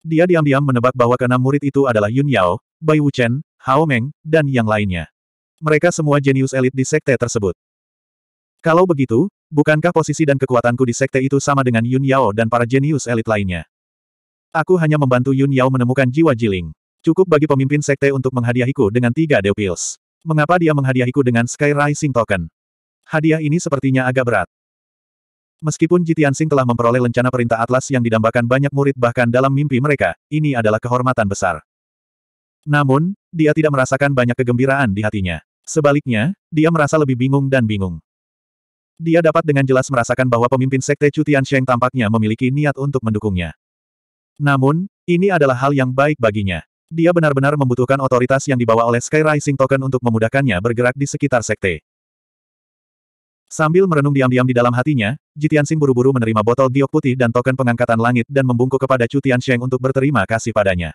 Dia diam-diam menebak bahwa keenam murid itu adalah Yun Yao, Bai Wuchen, Hao Meng, dan yang lainnya. Mereka semua jenius elit di sekte tersebut. Kalau begitu, bukankah posisi dan kekuatanku di sekte itu sama dengan Yun Yao dan para jenius elit lainnya? Aku hanya membantu Yun Yao menemukan jiwa Jiling. Cukup bagi pemimpin sekte untuk menghadiahiku dengan tiga Dew Mengapa dia menghadiahiku dengan Sky Rising Token? Hadiah ini sepertinya agak berat. Meskipun Jitian Sing telah memperoleh lencana perintah Atlas yang didambakan banyak murid bahkan dalam mimpi mereka, ini adalah kehormatan besar. Namun, dia tidak merasakan banyak kegembiraan di hatinya. Sebaliknya, dia merasa lebih bingung dan bingung. Dia dapat dengan jelas merasakan bahwa pemimpin sekte Cutian Sheng tampaknya memiliki niat untuk mendukungnya. Namun, ini adalah hal yang baik baginya. Dia benar-benar membutuhkan otoritas yang dibawa oleh Sky Rising Token untuk memudahkannya bergerak di sekitar sekte. Sambil merenung diam-diam di dalam hatinya, Jitian Xing buru-buru menerima botol giok putih dan token pengangkatan langit dan membungkuk kepada Chu Tian Sheng untuk berterima kasih padanya.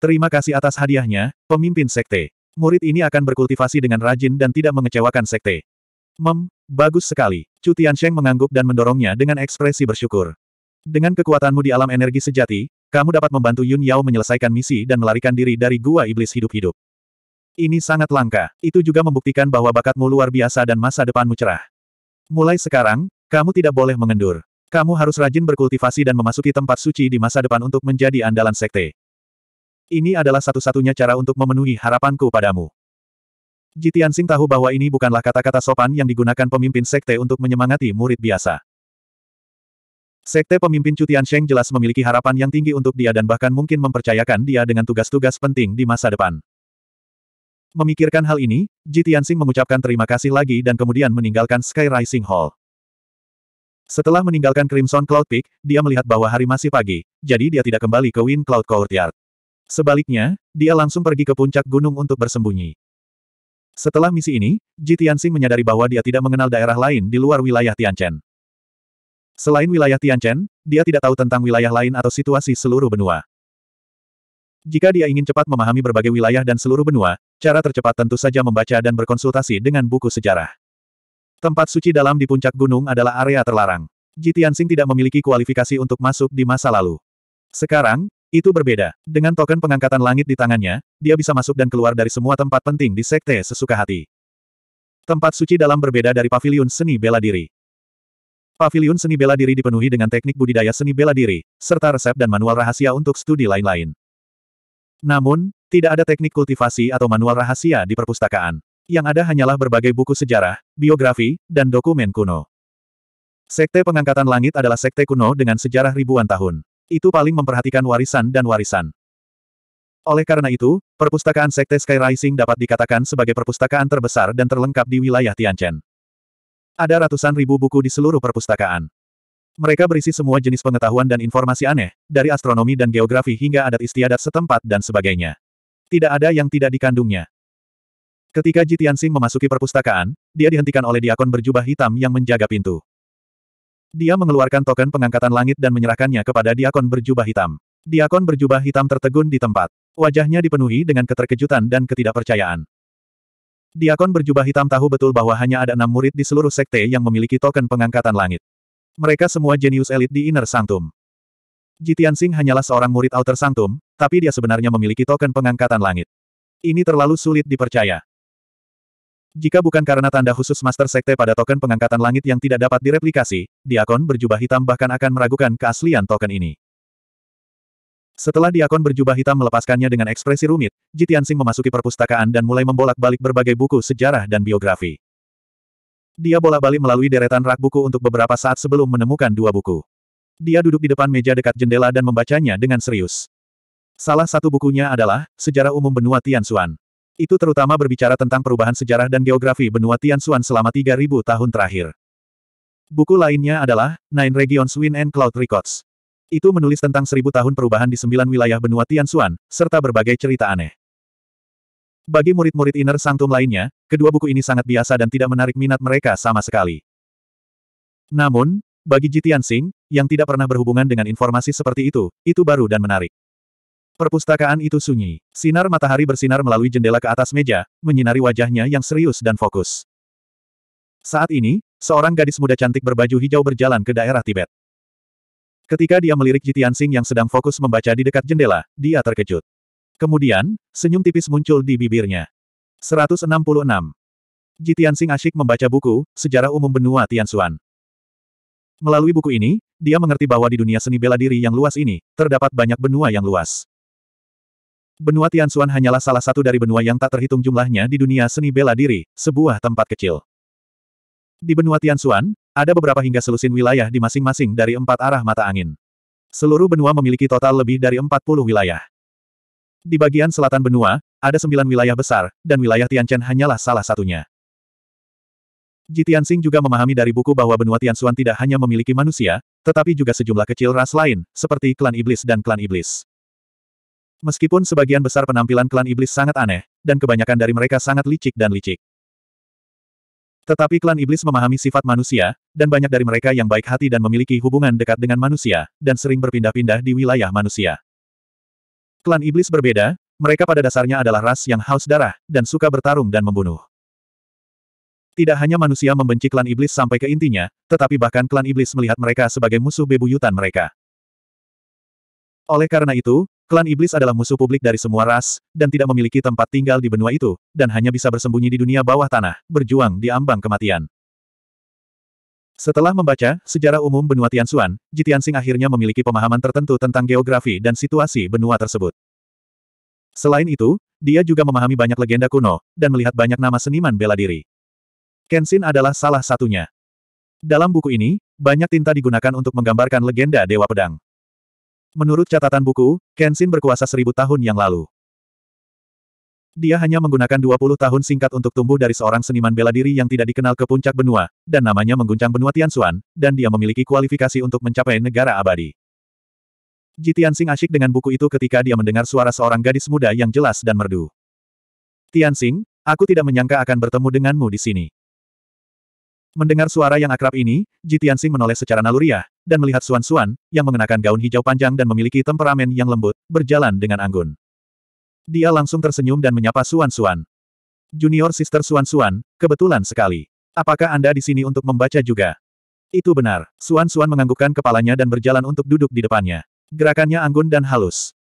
Terima kasih atas hadiahnya, pemimpin sekte. Murid ini akan berkultivasi dengan rajin dan tidak mengecewakan sekte. Mem, bagus sekali. Chu Tian Sheng mengangguk dan mendorongnya dengan ekspresi bersyukur. Dengan kekuatanmu di alam energi sejati, kamu dapat membantu Yun Yao menyelesaikan misi dan melarikan diri dari gua iblis hidup-hidup. Ini sangat langka. Itu juga membuktikan bahwa bakatmu luar biasa dan masa depanmu cerah. Mulai sekarang, kamu tidak boleh mengendur. Kamu harus rajin berkultivasi dan memasuki tempat suci di masa depan untuk menjadi andalan sekte. Ini adalah satu-satunya cara untuk memenuhi harapanku padamu. Jitian Sing tahu bahwa ini bukanlah kata-kata sopan yang digunakan pemimpin sekte untuk menyemangati murid biasa. Sekte pemimpin Cutian Sheng jelas memiliki harapan yang tinggi untuk dia dan bahkan mungkin mempercayakan dia dengan tugas-tugas penting di masa depan. Memikirkan hal ini, Ji Tianxing mengucapkan terima kasih lagi dan kemudian meninggalkan Sky Rising Hall. Setelah meninggalkan Crimson Cloud Peak, dia melihat bahwa hari masih pagi, jadi dia tidak kembali ke Wind Cloud Courtyard. Sebaliknya, dia langsung pergi ke puncak gunung untuk bersembunyi. Setelah misi ini, Ji Tianxing menyadari bahwa dia tidak mengenal daerah lain di luar wilayah Tianchen. Selain wilayah Tianchen, dia tidak tahu tentang wilayah lain atau situasi seluruh benua. Jika dia ingin cepat memahami berbagai wilayah dan seluruh benua, cara tercepat tentu saja membaca dan berkonsultasi dengan buku sejarah. Tempat suci dalam di puncak gunung adalah area terlarang. Ji Tianxing tidak memiliki kualifikasi untuk masuk di masa lalu. Sekarang, itu berbeda. Dengan token pengangkatan langit di tangannya, dia bisa masuk dan keluar dari semua tempat penting di sekte sesuka hati. Tempat suci dalam berbeda dari paviliun seni bela diri. Pavilion seni bela diri dipenuhi dengan teknik budidaya seni bela diri, serta resep dan manual rahasia untuk studi lain-lain. Namun, tidak ada teknik kultivasi atau manual rahasia di perpustakaan. Yang ada hanyalah berbagai buku sejarah, biografi, dan dokumen kuno. Sekte Pengangkatan Langit adalah sekte kuno dengan sejarah ribuan tahun. Itu paling memperhatikan warisan dan warisan. Oleh karena itu, perpustakaan sekte Sky Rising dapat dikatakan sebagai perpustakaan terbesar dan terlengkap di wilayah Tianchen. Ada ratusan ribu buku di seluruh perpustakaan. Mereka berisi semua jenis pengetahuan dan informasi aneh, dari astronomi dan geografi hingga adat istiadat setempat dan sebagainya. Tidak ada yang tidak dikandungnya. Ketika Jitian Sing memasuki perpustakaan, dia dihentikan oleh diakon berjubah hitam yang menjaga pintu. Dia mengeluarkan token pengangkatan langit dan menyerahkannya kepada diakon berjubah hitam. Diakon berjubah hitam tertegun di tempat. Wajahnya dipenuhi dengan keterkejutan dan ketidakpercayaan. Diakon berjubah hitam tahu betul bahwa hanya ada enam murid di seluruh sekte yang memiliki token pengangkatan langit. Mereka semua jenius elit di Inner Sanctum. Jitian Singh hanyalah seorang murid Outer Sanctum, tapi dia sebenarnya memiliki token pengangkatan langit. Ini terlalu sulit dipercaya. Jika bukan karena tanda khusus Master Sekte pada token pengangkatan langit yang tidak dapat direplikasi, Diakon berjubah hitam bahkan akan meragukan keaslian token ini. Setelah diakon berjubah hitam melepaskannya dengan ekspresi rumit, Jitian Jitiansing memasuki perpustakaan dan mulai membolak-balik berbagai buku sejarah dan biografi. Dia bolak-balik melalui deretan rak buku untuk beberapa saat sebelum menemukan dua buku. Dia duduk di depan meja dekat jendela dan membacanya dengan serius. Salah satu bukunya adalah Sejarah Umum Benua Tian Tianxuan. Itu terutama berbicara tentang perubahan sejarah dan geografi benua Tian Tianxuan selama 3000 tahun terakhir. Buku lainnya adalah Nine Regions Wind and Cloud Records. Itu menulis tentang seribu tahun perubahan di sembilan wilayah benua Tianxuan, serta berbagai cerita aneh. Bagi murid-murid inner sangtum lainnya, kedua buku ini sangat biasa dan tidak menarik minat mereka sama sekali. Namun, bagi Jitian Sing, yang tidak pernah berhubungan dengan informasi seperti itu, itu baru dan menarik. Perpustakaan itu sunyi. Sinar matahari bersinar melalui jendela ke atas meja, menyinari wajahnya yang serius dan fokus. Saat ini, seorang gadis muda cantik berbaju hijau berjalan ke daerah Tibet. Ketika dia melirik Jitian Sing yang sedang fokus membaca di dekat jendela, dia terkejut. Kemudian, senyum tipis muncul di bibirnya. 166. Jitian Sing asyik membaca buku, Sejarah Umum Benua Tianxuan. Melalui buku ini, dia mengerti bahwa di dunia seni bela diri yang luas ini, terdapat banyak benua yang luas. Benua Tianxuan hanyalah salah satu dari benua yang tak terhitung jumlahnya di dunia seni bela diri, sebuah tempat kecil. Di benua Tianxuan, ada beberapa hingga selusin wilayah di masing-masing dari empat arah mata angin. Seluruh benua memiliki total lebih dari 40 wilayah. Di bagian selatan benua, ada sembilan wilayah besar, dan wilayah Tianchen hanyalah salah satunya. Ji Tianxing juga memahami dari buku bahwa benua Tianxuan tidak hanya memiliki manusia, tetapi juga sejumlah kecil ras lain, seperti klan iblis dan klan iblis. Meskipun sebagian besar penampilan klan iblis sangat aneh, dan kebanyakan dari mereka sangat licik dan licik. Tetapi klan iblis memahami sifat manusia, dan banyak dari mereka yang baik hati dan memiliki hubungan dekat dengan manusia, dan sering berpindah-pindah di wilayah manusia. Klan iblis berbeda, mereka pada dasarnya adalah ras yang haus darah, dan suka bertarung dan membunuh. Tidak hanya manusia membenci klan iblis sampai ke intinya, tetapi bahkan klan iblis melihat mereka sebagai musuh bebuyutan mereka. Oleh karena itu, Klan Iblis adalah musuh publik dari semua ras, dan tidak memiliki tempat tinggal di benua itu, dan hanya bisa bersembunyi di dunia bawah tanah, berjuang di ambang kematian. Setelah membaca sejarah umum benua Tianxuan, Jitiansing akhirnya memiliki pemahaman tertentu tentang geografi dan situasi benua tersebut. Selain itu, dia juga memahami banyak legenda kuno, dan melihat banyak nama seniman bela diri. Kenshin adalah salah satunya. Dalam buku ini, banyak tinta digunakan untuk menggambarkan legenda Dewa Pedang. Menurut catatan buku, Kenshin berkuasa seribu tahun yang lalu. Dia hanya menggunakan 20 tahun singkat untuk tumbuh dari seorang seniman bela diri yang tidak dikenal ke puncak benua, dan namanya mengguncang benua Tianxuan, dan dia memiliki kualifikasi untuk mencapai negara abadi. Ji Tianxing asyik dengan buku itu ketika dia mendengar suara seorang gadis muda yang jelas dan merdu. Tianxing, aku tidak menyangka akan bertemu denganmu di sini. Mendengar suara yang akrab ini, Tianxing menoleh secara naluriah, dan melihat Suan Suan, yang mengenakan gaun hijau panjang dan memiliki temperamen yang lembut, berjalan dengan anggun. Dia langsung tersenyum dan menyapa Suan Suan. Junior Sister Suan Suan, kebetulan sekali. Apakah Anda di sini untuk membaca juga? Itu benar. Suan Suan menganggukkan kepalanya dan berjalan untuk duduk di depannya. Gerakannya anggun dan halus.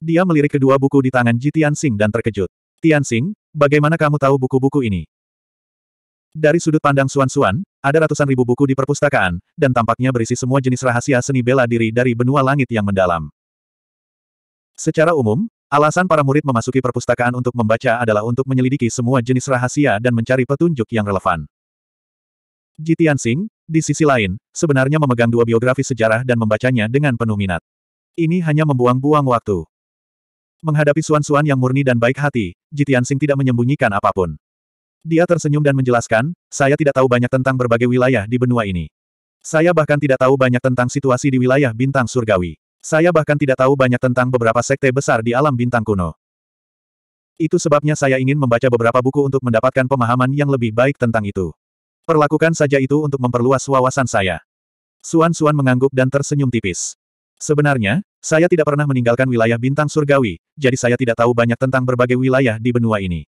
Dia melirik kedua buku di tangan Ji Tianxing dan terkejut. Tianxing, bagaimana kamu tahu buku-buku ini? Dari sudut pandang Suan-Suan, ada ratusan ribu buku di perpustakaan, dan tampaknya berisi semua jenis rahasia seni bela diri dari benua langit yang mendalam. Secara umum, alasan para murid memasuki perpustakaan untuk membaca adalah untuk menyelidiki semua jenis rahasia dan mencari petunjuk yang relevan. Jitian Singh, di sisi lain, sebenarnya memegang dua biografi sejarah dan membacanya dengan penuh minat. Ini hanya membuang-buang waktu. Menghadapi Suan-Suan yang murni dan baik hati, Jitian Singh tidak menyembunyikan apapun. Dia tersenyum dan menjelaskan, saya tidak tahu banyak tentang berbagai wilayah di benua ini. Saya bahkan tidak tahu banyak tentang situasi di wilayah bintang surgawi. Saya bahkan tidak tahu banyak tentang beberapa sekte besar di alam bintang kuno. Itu sebabnya saya ingin membaca beberapa buku untuk mendapatkan pemahaman yang lebih baik tentang itu. Perlakukan saja itu untuk memperluas wawasan saya. Suan Suan mengangguk dan tersenyum tipis. Sebenarnya, saya tidak pernah meninggalkan wilayah bintang surgawi, jadi saya tidak tahu banyak tentang berbagai wilayah di benua ini.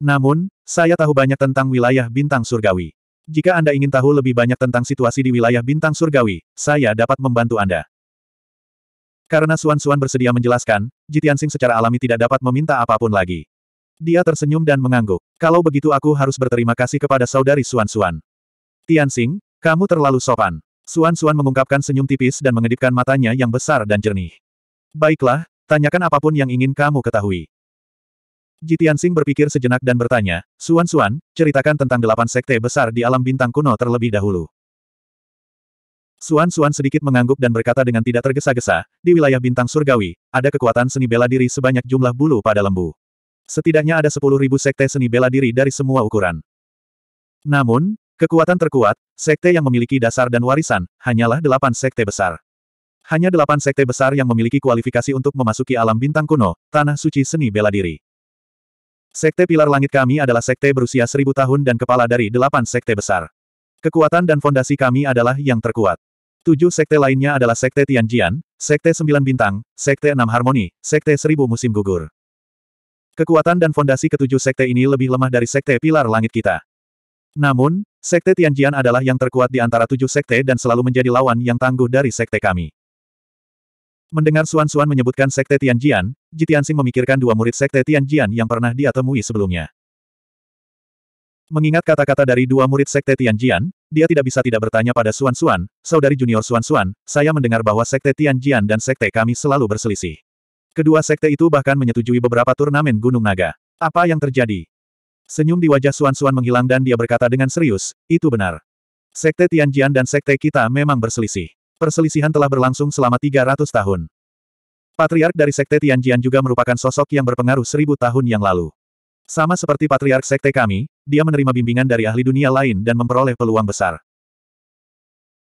Namun, saya tahu banyak tentang wilayah bintang surgawi. Jika Anda ingin tahu lebih banyak tentang situasi di wilayah bintang surgawi, saya dapat membantu Anda. Karena Suan-Suan bersedia menjelaskan, Jitiansing secara alami tidak dapat meminta apapun lagi. Dia tersenyum dan mengangguk. Kalau begitu aku harus berterima kasih kepada saudari Suan-Suan. Tianxing, kamu terlalu sopan. Suan-Suan mengungkapkan senyum tipis dan mengedipkan matanya yang besar dan jernih. Baiklah, tanyakan apapun yang ingin kamu ketahui. Jitian Sing berpikir sejenak dan bertanya, Suan Suan, ceritakan tentang delapan sekte besar di alam bintang kuno terlebih dahulu. Suan Suan sedikit mengangguk dan berkata dengan tidak tergesa-gesa, di wilayah bintang surgawi, ada kekuatan seni bela diri sebanyak jumlah bulu pada lembu. Setidaknya ada sepuluh ribu sekte seni bela diri dari semua ukuran. Namun, kekuatan terkuat, sekte yang memiliki dasar dan warisan, hanyalah delapan sekte besar. Hanya delapan sekte besar yang memiliki kualifikasi untuk memasuki alam bintang kuno, tanah suci seni bela diri. Sekte Pilar Langit kami adalah sekte berusia seribu tahun dan kepala dari delapan sekte besar. Kekuatan dan fondasi kami adalah yang terkuat. Tujuh sekte lainnya adalah Sekte Tianjian, Sekte Sembilan Bintang, Sekte Enam Harmoni, Sekte Seribu Musim Gugur. Kekuatan dan fondasi ketujuh sekte ini lebih lemah dari Sekte Pilar Langit kita. Namun, Sekte Tianjian adalah yang terkuat di antara tujuh sekte dan selalu menjadi lawan yang tangguh dari sekte kami. Mendengar Suan Suan menyebutkan Sekte Tianjian, Jitiansing memikirkan dua murid Sekte Tianjian yang pernah dia temui sebelumnya. Mengingat kata-kata dari dua murid Sekte Tianjian, dia tidak bisa tidak bertanya pada Suan Suan, saudari junior Suan Suan, saya mendengar bahwa Sekte Tianjian dan Sekte kami selalu berselisih. Kedua sekte itu bahkan menyetujui beberapa turnamen Gunung Naga. Apa yang terjadi? Senyum di wajah Suan Suan menghilang dan dia berkata dengan serius, itu benar. Sekte Tianjian dan sekte kita memang berselisih. Perselisihan telah berlangsung selama 300 tahun. Patriark dari Sekte Tianjian juga merupakan sosok yang berpengaruh seribu tahun yang lalu. Sama seperti Patriark Sekte kami, dia menerima bimbingan dari ahli dunia lain dan memperoleh peluang besar.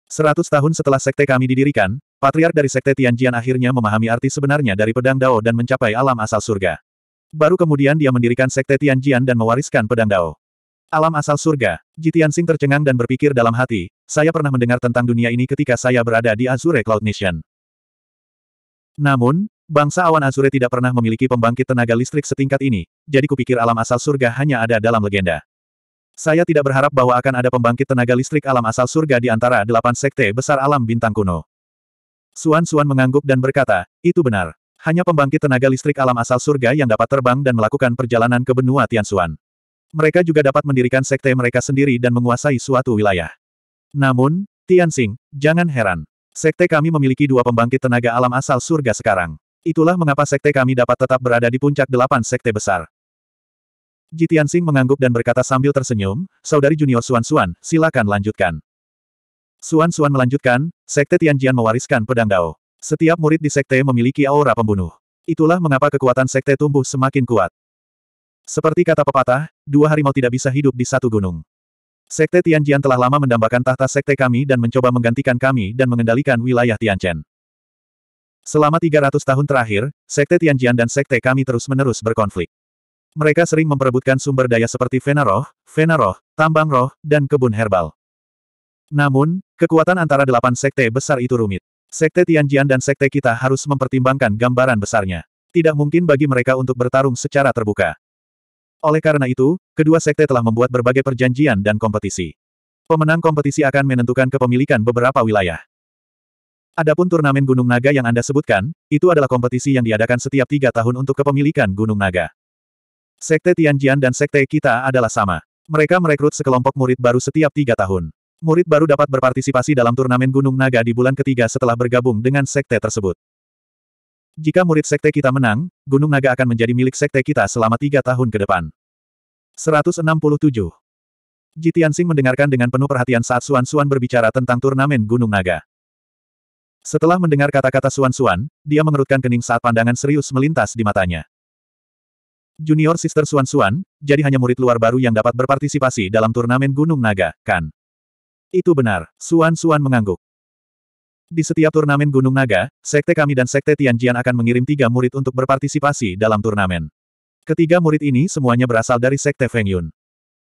Seratus tahun setelah Sekte kami didirikan, Patriark dari Sekte Tianjian akhirnya memahami arti sebenarnya dari pedang Dao dan mencapai alam asal surga. Baru kemudian dia mendirikan Sekte Tianjian dan mewariskan pedang Dao. Alam asal surga, Jitian Sing tercengang dan berpikir dalam hati, saya pernah mendengar tentang dunia ini ketika saya berada di Azure Cloud Nation. Namun, bangsa awan Azure tidak pernah memiliki pembangkit tenaga listrik setingkat ini, jadi kupikir alam asal surga hanya ada dalam legenda. Saya tidak berharap bahwa akan ada pembangkit tenaga listrik alam asal surga di antara delapan sekte besar alam bintang kuno. Suan-Suan mengangguk dan berkata, itu benar. Hanya pembangkit tenaga listrik alam asal surga yang dapat terbang dan melakukan perjalanan ke benua Tian Suan. Mereka juga dapat mendirikan sekte mereka sendiri dan menguasai suatu wilayah. Namun, Tianxing, jangan heran. Sekte kami memiliki dua pembangkit tenaga alam asal surga sekarang. Itulah mengapa sekte kami dapat tetap berada di puncak delapan sekte besar. Ji Tianxing mengangguk dan berkata sambil tersenyum, Saudari junior Suan Suan, silakan lanjutkan. Suan Suan melanjutkan, Sekte Tianjian mewariskan pedang Dao. Setiap murid di sekte memiliki aura pembunuh. Itulah mengapa kekuatan sekte tumbuh semakin kuat. Seperti kata pepatah, dua harimau tidak bisa hidup di satu gunung. Sekte Tianjian telah lama mendambakan tahta sekte kami dan mencoba menggantikan kami dan mengendalikan wilayah Tianchen. Selama 300 tahun terakhir, Sekte Tianjian dan Sekte kami terus-menerus berkonflik. Mereka sering memperebutkan sumber daya seperti Vena Roh, Vena Roh, Tambang Roh, dan Kebun Herbal. Namun, kekuatan antara delapan sekte besar itu rumit. Sekte Tianjian dan Sekte kita harus mempertimbangkan gambaran besarnya. Tidak mungkin bagi mereka untuk bertarung secara terbuka. Oleh karena itu, kedua sekte telah membuat berbagai perjanjian dan kompetisi. Pemenang kompetisi akan menentukan kepemilikan beberapa wilayah. Adapun turnamen Gunung Naga yang Anda sebutkan, itu adalah kompetisi yang diadakan setiap tiga tahun untuk kepemilikan Gunung Naga. Sekte Tianjian dan Sekte Kita adalah sama. Mereka merekrut sekelompok murid baru setiap tiga tahun. Murid baru dapat berpartisipasi dalam turnamen Gunung Naga di bulan ketiga setelah bergabung dengan sekte tersebut. Jika murid sekte kita menang, Gunung Naga akan menjadi milik sekte kita selama tiga tahun ke depan. 167. Ji Tianxing mendengarkan dengan penuh perhatian saat Suan Suan berbicara tentang turnamen Gunung Naga. Setelah mendengar kata-kata Suan Suan, dia mengerutkan kening saat pandangan serius melintas di matanya. Junior Sister Suan Suan, jadi hanya murid luar baru yang dapat berpartisipasi dalam turnamen Gunung Naga, kan? Itu benar, Suan Suan mengangguk. Di setiap turnamen Gunung Naga, Sekte kami dan Sekte Tianjian akan mengirim tiga murid untuk berpartisipasi dalam turnamen. Ketiga murid ini semuanya berasal dari Sekte Feng Yun.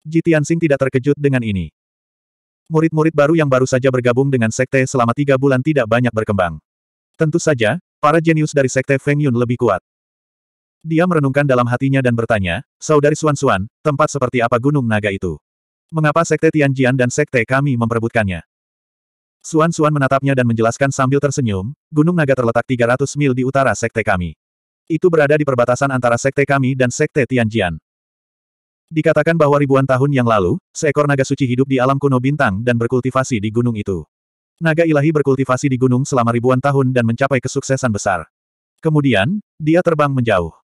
Ji Tianxing tidak terkejut dengan ini. Murid-murid baru yang baru saja bergabung dengan Sekte selama tiga bulan tidak banyak berkembang. Tentu saja, para jenius dari Sekte Feng Yun lebih kuat. Dia merenungkan dalam hatinya dan bertanya, Saudari Suan Suan, tempat seperti apa Gunung Naga itu? Mengapa Sekte Tianjian dan Sekte kami memperebutkannya? Suan-Suan menatapnya dan menjelaskan sambil tersenyum, Gunung Naga terletak 300 mil di utara sekte kami. Itu berada di perbatasan antara sekte kami dan sekte Tianjian. Dikatakan bahwa ribuan tahun yang lalu, seekor naga suci hidup di alam kuno bintang dan berkultivasi di gunung itu. Naga ilahi berkultivasi di gunung selama ribuan tahun dan mencapai kesuksesan besar. Kemudian, dia terbang menjauh.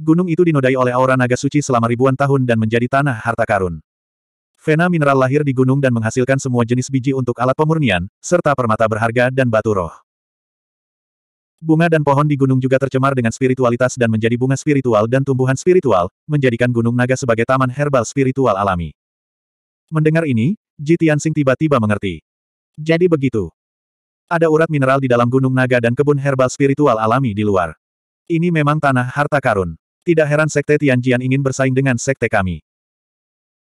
Gunung itu dinodai oleh aura naga suci selama ribuan tahun dan menjadi tanah harta karun. Vena mineral lahir di gunung dan menghasilkan semua jenis biji untuk alat pemurnian, serta permata berharga dan batu roh. Bunga dan pohon di gunung juga tercemar dengan spiritualitas dan menjadi bunga spiritual dan tumbuhan spiritual, menjadikan Gunung Naga sebagai taman herbal spiritual alami. Mendengar ini, Jitian Sing tiba-tiba mengerti. Jadi begitu. Ada urat mineral di dalam Gunung Naga dan kebun herbal spiritual alami di luar. Ini memang tanah harta karun. Tidak heran Sekte Tianjian ingin bersaing dengan Sekte kami.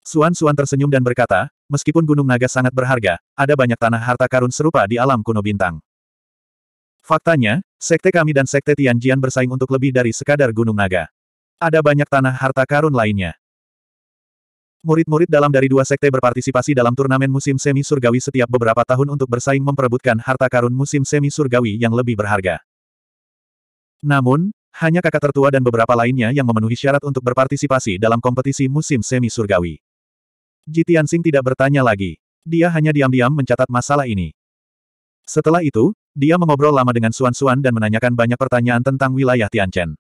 Suan-Suan tersenyum dan berkata, meskipun Gunung Naga sangat berharga, ada banyak tanah harta karun serupa di alam kuno bintang. Faktanya, sekte kami dan sekte Tianjian bersaing untuk lebih dari sekadar Gunung Naga. Ada banyak tanah harta karun lainnya. Murid-murid dalam dari dua sekte berpartisipasi dalam turnamen musim semi surgawi setiap beberapa tahun untuk bersaing memperebutkan harta karun musim semi surgawi yang lebih berharga. Namun, hanya kakak tertua dan beberapa lainnya yang memenuhi syarat untuk berpartisipasi dalam kompetisi musim semi surgawi. Ji Tianxing tidak bertanya lagi. Dia hanya diam-diam mencatat masalah ini. Setelah itu, dia mengobrol lama dengan Suan Suan dan menanyakan banyak pertanyaan tentang wilayah Tianchen.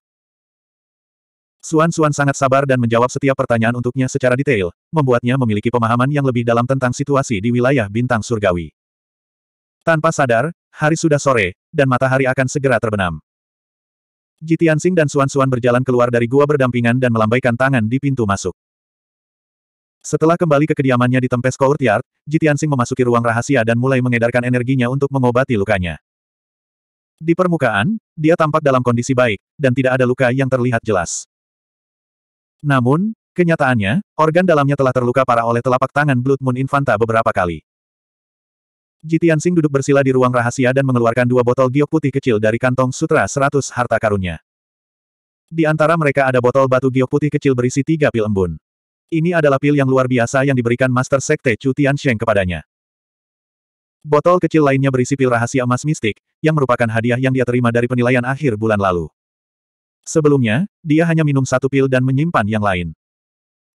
Suan Suan sangat sabar dan menjawab setiap pertanyaan untuknya secara detail, membuatnya memiliki pemahaman yang lebih dalam tentang situasi di wilayah bintang surgawi. Tanpa sadar, hari sudah sore, dan matahari akan segera terbenam. Sing dan Suan Suan berjalan keluar dari gua berdampingan dan melambaikan tangan di pintu masuk. Setelah kembali ke kediamannya di Tempes Courtyard, Jitiansing memasuki ruang rahasia dan mulai mengedarkan energinya untuk mengobati lukanya. Di permukaan, dia tampak dalam kondisi baik, dan tidak ada luka yang terlihat jelas. Namun, kenyataannya, organ dalamnya telah terluka parah oleh telapak tangan Blood Moon Infanta beberapa kali. Jitiansing duduk bersila di ruang rahasia dan mengeluarkan dua botol giok putih kecil dari kantong sutra 100 harta karunnya. Di antara mereka ada botol batu giok putih kecil berisi tiga pil embun. Ini adalah pil yang luar biasa yang diberikan Master Sekte Chu Tiansheng kepadanya. Botol kecil lainnya berisi pil rahasia emas mistik, yang merupakan hadiah yang dia terima dari penilaian akhir bulan lalu. Sebelumnya, dia hanya minum satu pil dan menyimpan yang lain.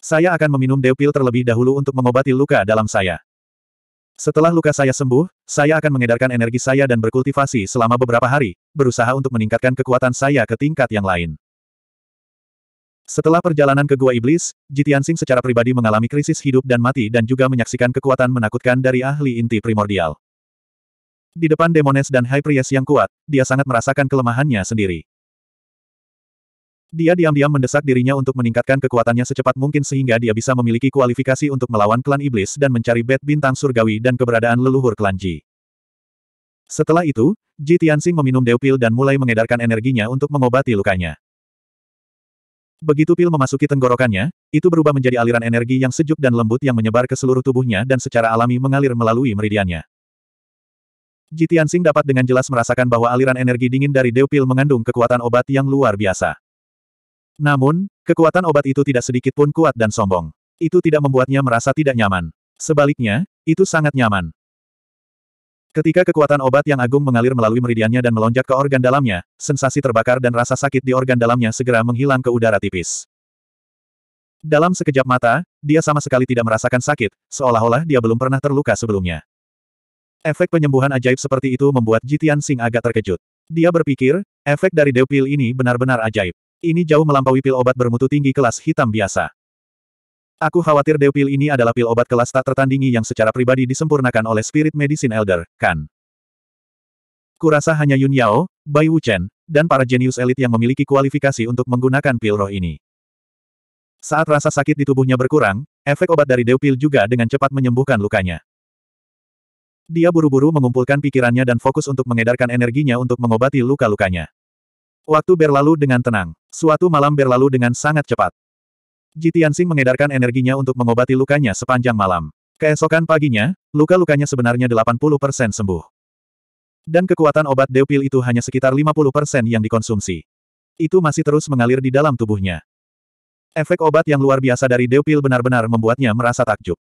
Saya akan meminum dew pil terlebih dahulu untuk mengobati luka dalam saya. Setelah luka saya sembuh, saya akan mengedarkan energi saya dan berkultivasi selama beberapa hari, berusaha untuk meningkatkan kekuatan saya ke tingkat yang lain. Setelah perjalanan ke Gua Iblis, Jitian Sing secara pribadi mengalami krisis hidup dan mati dan juga menyaksikan kekuatan menakutkan dari ahli inti primordial. Di depan Demones dan High Priest yang kuat, dia sangat merasakan kelemahannya sendiri. Dia diam-diam mendesak dirinya untuk meningkatkan kekuatannya secepat mungkin sehingga dia bisa memiliki kualifikasi untuk melawan klan iblis dan mencari bed bintang surgawi dan keberadaan leluhur klan Ji. Setelah itu, Ji Tianxing meminum Deupil dan mulai mengedarkan energinya untuk mengobati lukanya. Begitu pil memasuki tenggorokannya, itu berubah menjadi aliran energi yang sejuk dan lembut yang menyebar ke seluruh tubuhnya dan secara alami mengalir melalui meridiannya. Jitian Sing dapat dengan jelas merasakan bahwa aliran energi dingin dari Dew Pil mengandung kekuatan obat yang luar biasa. Namun, kekuatan obat itu tidak sedikit pun kuat dan sombong. Itu tidak membuatnya merasa tidak nyaman. Sebaliknya, itu sangat nyaman. Ketika kekuatan obat yang agung mengalir melalui meridiannya dan melonjak ke organ dalamnya, sensasi terbakar dan rasa sakit di organ dalamnya segera menghilang ke udara tipis. Dalam sekejap mata, dia sama sekali tidak merasakan sakit, seolah-olah dia belum pernah terluka sebelumnya. Efek penyembuhan ajaib seperti itu membuat Jitian Sing agak terkejut. Dia berpikir, efek dari Dew Pil ini benar-benar ajaib. Ini jauh melampaui pil obat bermutu tinggi kelas hitam biasa. Aku khawatir Dew ini adalah pil obat kelas tak tertandingi yang secara pribadi disempurnakan oleh Spirit Medicine Elder, kan? Kurasa hanya Yun Yao, Bai Wuchen, dan para jenius elit yang memiliki kualifikasi untuk menggunakan pil roh ini. Saat rasa sakit di tubuhnya berkurang, efek obat dari Dew juga dengan cepat menyembuhkan lukanya. Dia buru-buru mengumpulkan pikirannya dan fokus untuk mengedarkan energinya untuk mengobati luka-lukanya. Waktu berlalu dengan tenang. Suatu malam berlalu dengan sangat cepat. Ji Tianxing mengedarkan energinya untuk mengobati lukanya sepanjang malam. Keesokan paginya, luka-lukanya sebenarnya 80% sembuh. Dan kekuatan obat Deupil itu hanya sekitar 50% yang dikonsumsi. Itu masih terus mengalir di dalam tubuhnya. Efek obat yang luar biasa dari Deupil benar-benar membuatnya merasa takjub.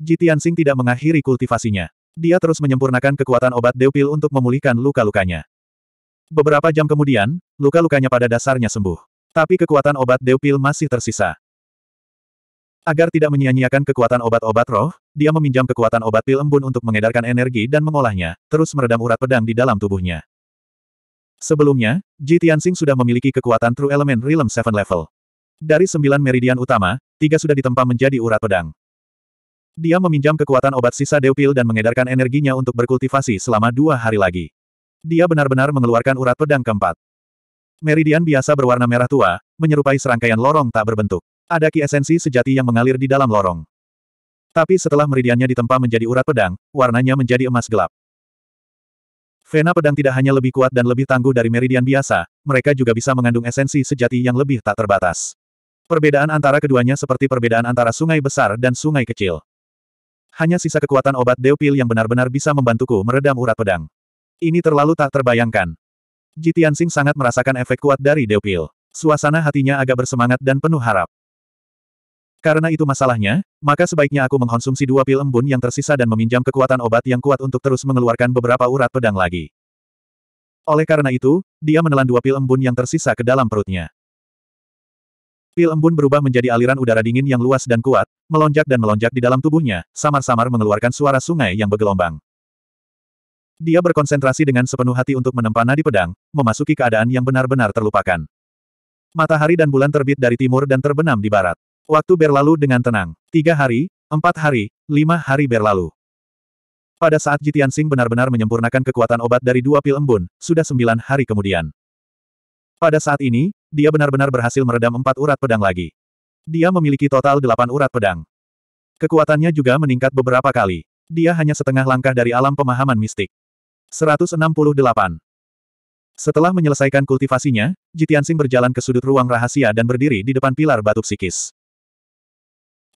Jitian Sing tidak mengakhiri kultivasinya. Dia terus menyempurnakan kekuatan obat Deupil untuk memulihkan luka-lukanya. Beberapa jam kemudian, luka-lukanya pada dasarnya sembuh. Tapi kekuatan obat Deupil masih tersisa. Agar tidak menyia-nyiakan kekuatan obat-obat roh, dia meminjam kekuatan obat pil embun untuk mengedarkan energi dan mengolahnya, terus meredam urat pedang di dalam tubuhnya. Sebelumnya, Ji Tianxing sudah memiliki kekuatan True Element Realm 7 level. Dari sembilan meridian utama, tiga sudah ditempa menjadi urat pedang. Dia meminjam kekuatan obat sisa Deupil dan mengedarkan energinya untuk berkultivasi selama dua hari lagi. Dia benar-benar mengeluarkan urat pedang keempat. Meridian biasa berwarna merah tua, menyerupai serangkaian lorong tak berbentuk. Ada ki esensi sejati yang mengalir di dalam lorong. Tapi setelah meridiannya ditempa menjadi urat pedang, warnanya menjadi emas gelap. Vena pedang tidak hanya lebih kuat dan lebih tangguh dari meridian biasa, mereka juga bisa mengandung esensi sejati yang lebih tak terbatas. Perbedaan antara keduanya seperti perbedaan antara sungai besar dan sungai kecil. Hanya sisa kekuatan obat Deopil yang benar-benar bisa membantuku meredam urat pedang. Ini terlalu tak terbayangkan. Ji Tianxing sangat merasakan efek kuat dari Dew Pil. Suasana hatinya agak bersemangat dan penuh harap. Karena itu masalahnya, maka sebaiknya aku mengkonsumsi dua pil embun yang tersisa dan meminjam kekuatan obat yang kuat untuk terus mengeluarkan beberapa urat pedang lagi. Oleh karena itu, dia menelan dua pil embun yang tersisa ke dalam perutnya. Pil embun berubah menjadi aliran udara dingin yang luas dan kuat, melonjak dan melonjak di dalam tubuhnya, samar-samar mengeluarkan suara sungai yang bergelombang. Dia berkonsentrasi dengan sepenuh hati untuk menempa nadi pedang, memasuki keadaan yang benar-benar terlupakan. Matahari dan bulan terbit dari timur dan terbenam di barat. Waktu berlalu dengan tenang. Tiga hari, empat hari, lima hari berlalu. Pada saat Jitian Sing benar-benar menyempurnakan kekuatan obat dari dua pil embun, sudah sembilan hari kemudian. Pada saat ini, dia benar-benar berhasil meredam empat urat pedang lagi. Dia memiliki total delapan urat pedang. Kekuatannya juga meningkat beberapa kali. Dia hanya setengah langkah dari alam pemahaman mistik. 168. Setelah menyelesaikan kultivasinya, Jitiansing berjalan ke sudut ruang rahasia dan berdiri di depan pilar batu psikis.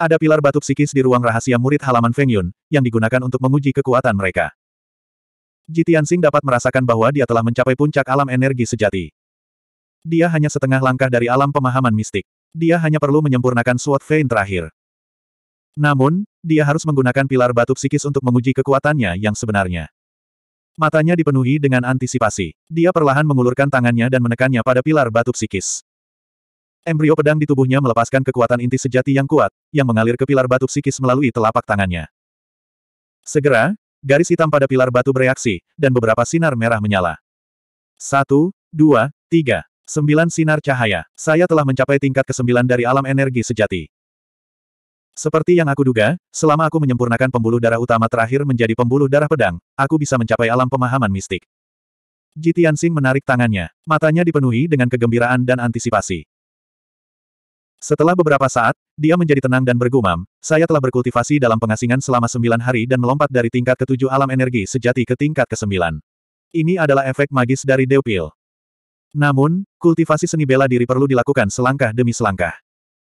Ada pilar batu psikis di ruang rahasia murid halaman Feng Yun, yang digunakan untuk menguji kekuatan mereka. Jitiansing dapat merasakan bahwa dia telah mencapai puncak alam energi sejati. Dia hanya setengah langkah dari alam pemahaman mistik. Dia hanya perlu menyempurnakan Sword Vein terakhir. Namun, dia harus menggunakan pilar batu psikis untuk menguji kekuatannya yang sebenarnya. Matanya dipenuhi dengan antisipasi. Dia perlahan mengulurkan tangannya dan menekannya pada pilar batu psikis. Embrio pedang di tubuhnya melepaskan kekuatan inti sejati yang kuat, yang mengalir ke pilar batu psikis melalui telapak tangannya. Segera, garis hitam pada pilar batu bereaksi, dan beberapa sinar merah menyala. Satu, dua, tiga, sembilan sinar cahaya. Saya telah mencapai tingkat kesembilan dari alam energi sejati. Seperti yang aku duga, selama aku menyempurnakan pembuluh darah utama terakhir menjadi pembuluh darah pedang, aku bisa mencapai alam pemahaman mistik. Jitian Sing menarik tangannya, matanya dipenuhi dengan kegembiraan dan antisipasi. Setelah beberapa saat, dia menjadi tenang dan bergumam, saya telah berkultivasi dalam pengasingan selama sembilan hari dan melompat dari tingkat ketujuh alam energi sejati ke tingkat kesembilan. Ini adalah efek magis dari Deupil. Namun, kultivasi seni bela diri perlu dilakukan selangkah demi selangkah.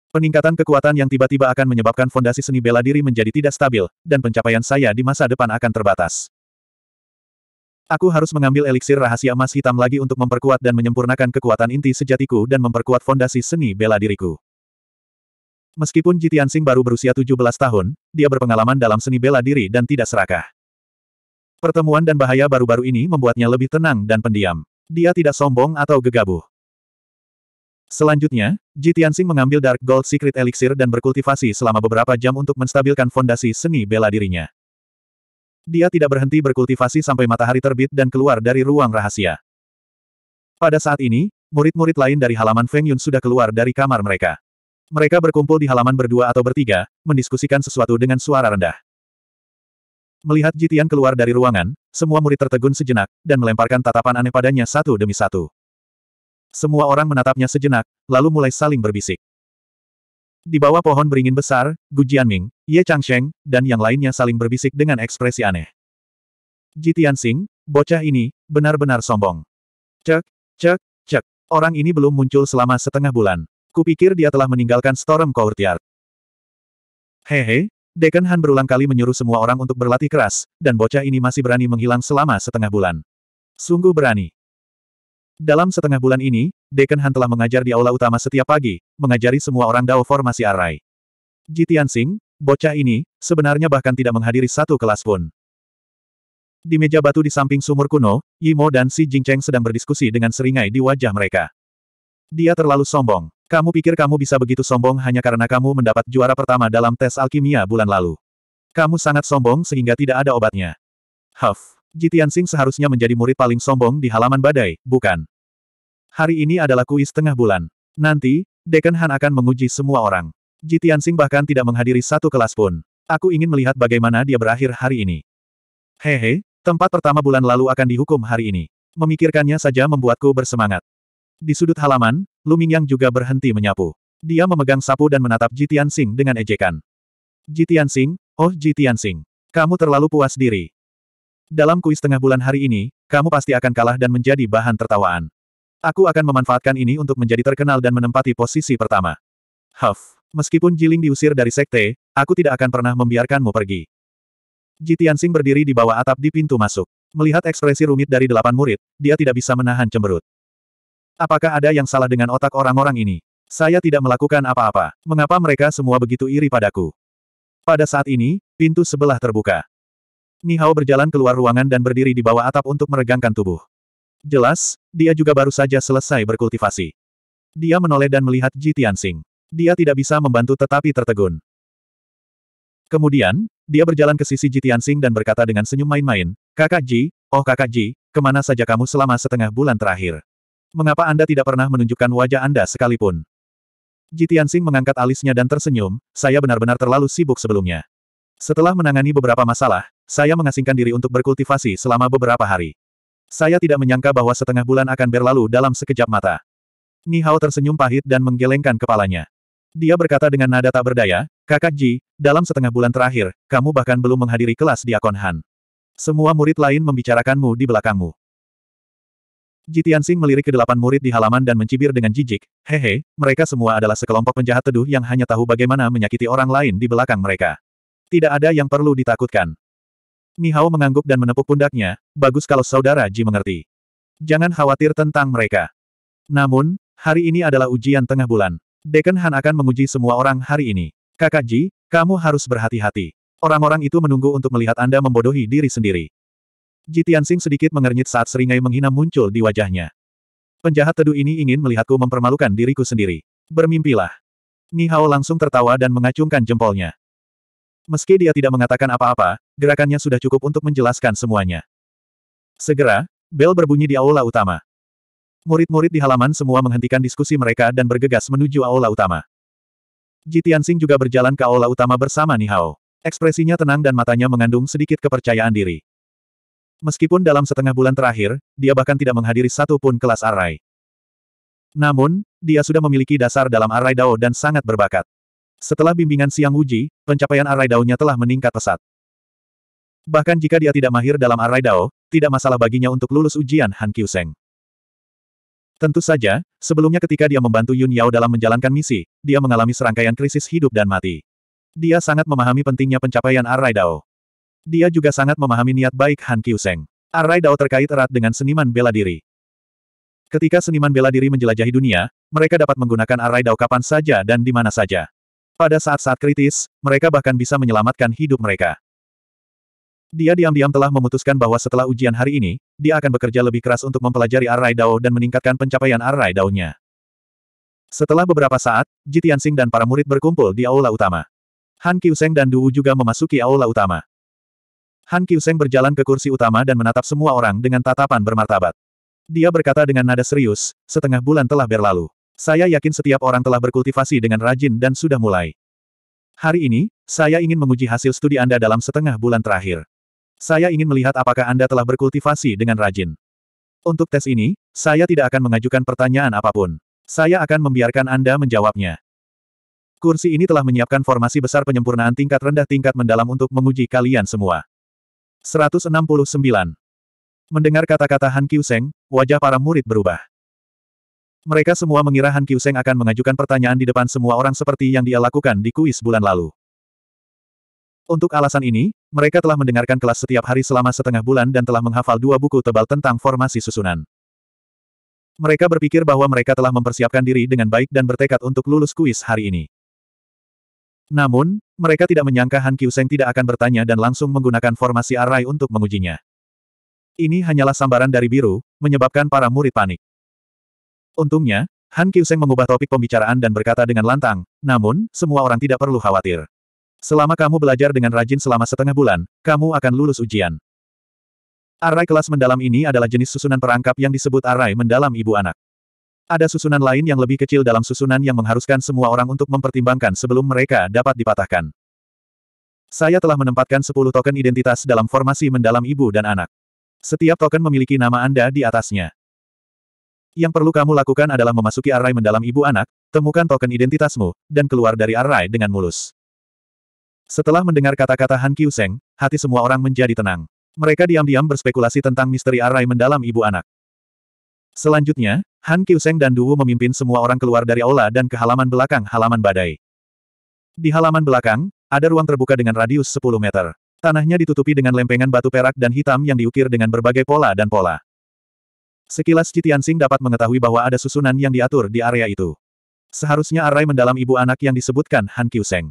Peningkatan kekuatan yang tiba-tiba akan menyebabkan fondasi seni bela diri menjadi tidak stabil, dan pencapaian saya di masa depan akan terbatas. Aku harus mengambil eliksir rahasia emas hitam lagi untuk memperkuat dan menyempurnakan kekuatan inti sejatiku dan memperkuat fondasi seni bela diriku. Meskipun Jitian Singh baru berusia 17 tahun, dia berpengalaman dalam seni bela diri dan tidak serakah. Pertemuan dan bahaya baru-baru ini membuatnya lebih tenang dan pendiam. Dia tidak sombong atau gegabah. Selanjutnya, Ji Tianxing mengambil Dark Gold Secret Elixir dan berkultivasi selama beberapa jam untuk menstabilkan fondasi seni bela dirinya. Dia tidak berhenti berkultivasi sampai matahari terbit dan keluar dari ruang rahasia. Pada saat ini, murid-murid lain dari halaman Feng Yun sudah keluar dari kamar mereka. Mereka berkumpul di halaman berdua atau bertiga, mendiskusikan sesuatu dengan suara rendah. Melihat Jitian keluar dari ruangan, semua murid tertegun sejenak, dan melemparkan tatapan aneh padanya satu demi satu. Semua orang menatapnya sejenak, lalu mulai saling berbisik. Di bawah pohon beringin besar, Gu Jianming, Ye Changsheng, dan yang lainnya saling berbisik dengan ekspresi aneh. Ji Tianxing, bocah ini, benar-benar sombong. Cek, cek, cek. Orang ini belum muncul selama setengah bulan. Kupikir dia telah meninggalkan Storm Courtyard. Hehe, Dekan Han berulang kali menyuruh semua orang untuk berlatih keras, dan bocah ini masih berani menghilang selama setengah bulan. Sungguh berani. Dalam setengah bulan ini, Deken Han telah mengajar di aula utama setiap pagi, mengajari semua orang Dao formasi Arai. Jitian Singh, bocah ini, sebenarnya bahkan tidak menghadiri satu kelas pun. Di meja batu di samping sumur kuno, Yimo dan Si Jingcheng sedang berdiskusi dengan seringai di wajah mereka. Dia terlalu sombong. Kamu pikir kamu bisa begitu sombong hanya karena kamu mendapat juara pertama dalam tes alkimia bulan lalu. Kamu sangat sombong sehingga tidak ada obatnya. Huff. Jitian Sing seharusnya menjadi murid paling sombong di halaman badai, bukan? Hari ini adalah kuis tengah bulan. Nanti, Dekan Han akan menguji semua orang. Jitian Sing bahkan tidak menghadiri satu kelas pun. Aku ingin melihat bagaimana dia berakhir hari ini. Hehe, tempat pertama bulan lalu akan dihukum hari ini. Memikirkannya saja membuatku bersemangat. Di sudut halaman, Lumingyang juga berhenti menyapu. Dia memegang sapu dan menatap Jitian Sing dengan ejekan. Jitian Sing, oh Jitian Sing, kamu terlalu puas diri. Dalam kuis tengah bulan hari ini, kamu pasti akan kalah dan menjadi bahan tertawaan. Aku akan memanfaatkan ini untuk menjadi terkenal dan menempati posisi pertama. Huff, meskipun Jiling diusir dari sekte, aku tidak akan pernah membiarkanmu pergi. Ji berdiri di bawah atap di pintu masuk. Melihat ekspresi rumit dari delapan murid, dia tidak bisa menahan cemberut. Apakah ada yang salah dengan otak orang-orang ini? Saya tidak melakukan apa-apa. Mengapa mereka semua begitu iri padaku? Pada saat ini, pintu sebelah terbuka. Nihao berjalan keluar ruangan dan berdiri di bawah atap untuk meregangkan tubuh. Jelas, dia juga baru saja selesai berkultivasi. Dia menoleh dan melihat Ji Tianxing. Dia tidak bisa membantu tetapi tertegun. Kemudian, dia berjalan ke sisi Ji Tianxing dan berkata dengan senyum main-main, Kakak Ji, oh kakak Ji, kemana saja kamu selama setengah bulan terakhir? Mengapa Anda tidak pernah menunjukkan wajah Anda sekalipun? Ji Tianxing mengangkat alisnya dan tersenyum, saya benar-benar terlalu sibuk sebelumnya. Setelah menangani beberapa masalah, saya mengasingkan diri untuk berkultivasi selama beberapa hari. Saya tidak menyangka bahwa setengah bulan akan berlalu dalam sekejap mata. Nihao tersenyum pahit dan menggelengkan kepalanya. Dia berkata dengan nada tak berdaya, Kakak Ji, dalam setengah bulan terakhir, kamu bahkan belum menghadiri kelas di Akon Han. Semua murid lain membicarakanmu di belakangmu. Ji Tianxing melirik ke delapan murid di halaman dan mencibir dengan jijik, hehe, mereka semua adalah sekelompok penjahat teduh yang hanya tahu bagaimana menyakiti orang lain di belakang mereka. Tidak ada yang perlu ditakutkan. Ni Hao mengangguk dan menepuk pundaknya, bagus kalau saudara Ji mengerti. Jangan khawatir tentang mereka. Namun, hari ini adalah ujian tengah bulan. Deken Han akan menguji semua orang hari ini. Kakak Ji, kamu harus berhati-hati. Orang-orang itu menunggu untuk melihat Anda membodohi diri sendiri. Ji Tianxing sedikit mengernyit saat seringai menghina muncul di wajahnya. Penjahat teduh ini ingin melihatku mempermalukan diriku sendiri. Bermimpilah. Ni Hao langsung tertawa dan mengacungkan jempolnya. Meski dia tidak mengatakan apa-apa, gerakannya sudah cukup untuk menjelaskan semuanya. Segera, bel berbunyi di aula utama. Murid-murid di halaman semua menghentikan diskusi mereka dan bergegas menuju aula utama. Jitian juga berjalan ke aula utama bersama Nihao. Ekspresinya tenang dan matanya mengandung sedikit kepercayaan diri. Meskipun dalam setengah bulan terakhir, dia bahkan tidak menghadiri satu pun kelas arai. Namun, dia sudah memiliki dasar dalam arai dao dan sangat berbakat. Setelah bimbingan siang uji, pencapaian arai daonya telah meningkat pesat. Bahkan jika dia tidak mahir dalam arai dao, tidak masalah baginya untuk lulus ujian Han Kyuseng. Tentu saja, sebelumnya ketika dia membantu Yun Yao dalam menjalankan misi, dia mengalami serangkaian krisis hidup dan mati. Dia sangat memahami pentingnya pencapaian arai dao. Dia juga sangat memahami niat baik Han Kyuseng. Arai dao terkait erat dengan seniman bela diri. Ketika seniman bela diri menjelajahi dunia, mereka dapat menggunakan arai dao kapan saja dan di mana saja. Pada saat-saat kritis, mereka bahkan bisa menyelamatkan hidup mereka. Dia diam-diam telah memutuskan bahwa setelah ujian hari ini, dia akan bekerja lebih keras untuk mempelajari Arai Dao dan meningkatkan pencapaian Arai Dao-nya. Setelah beberapa saat, Jitian Sing dan para murid berkumpul di aula utama. Han Qiuseng dan Duwu juga memasuki aula utama. Han Qiuseng berjalan ke kursi utama dan menatap semua orang dengan tatapan bermartabat. Dia berkata dengan nada serius, setengah bulan telah berlalu. Saya yakin setiap orang telah berkultivasi dengan rajin dan sudah mulai. Hari ini, saya ingin menguji hasil studi Anda dalam setengah bulan terakhir. Saya ingin melihat apakah Anda telah berkultivasi dengan rajin. Untuk tes ini, saya tidak akan mengajukan pertanyaan apapun. Saya akan membiarkan Anda menjawabnya. Kursi ini telah menyiapkan formasi besar penyempurnaan tingkat rendah tingkat mendalam untuk menguji kalian semua. 169. Mendengar kata-kata Han Seng, wajah para murid berubah. Mereka semua mengira Han Qiuseng akan mengajukan pertanyaan di depan semua orang seperti yang dia lakukan di kuis bulan lalu. Untuk alasan ini, mereka telah mendengarkan kelas setiap hari selama setengah bulan dan telah menghafal dua buku tebal tentang formasi susunan. Mereka berpikir bahwa mereka telah mempersiapkan diri dengan baik dan bertekad untuk lulus kuis hari ini. Namun, mereka tidak menyangka Han Qiuseng tidak akan bertanya dan langsung menggunakan formasi arai untuk mengujinya. Ini hanyalah sambaran dari biru, menyebabkan para murid panik. Untungnya, Han Qiuseng mengubah topik pembicaraan dan berkata dengan lantang, namun, semua orang tidak perlu khawatir. Selama kamu belajar dengan rajin selama setengah bulan, kamu akan lulus ujian. Arai kelas mendalam ini adalah jenis susunan perangkap yang disebut arai mendalam ibu anak. Ada susunan lain yang lebih kecil dalam susunan yang mengharuskan semua orang untuk mempertimbangkan sebelum mereka dapat dipatahkan. Saya telah menempatkan 10 token identitas dalam formasi mendalam ibu dan anak. Setiap token memiliki nama Anda di atasnya. Yang perlu kamu lakukan adalah memasuki array mendalam ibu anak, temukan token identitasmu, dan keluar dari array dengan mulus. Setelah mendengar kata-kata Han Kyuseng, hati semua orang menjadi tenang. Mereka diam-diam berspekulasi tentang misteri array mendalam ibu anak. Selanjutnya, Han Kyuseng dan Duwu memimpin semua orang keluar dari aula dan ke halaman belakang halaman badai. Di halaman belakang, ada ruang terbuka dengan radius 10 meter. Tanahnya ditutupi dengan lempengan batu perak dan hitam yang diukir dengan berbagai pola dan pola. Sekilas Citiansing dapat mengetahui bahwa ada susunan yang diatur di area itu. Seharusnya arai mendalam ibu anak yang disebutkan Han Kiuseng.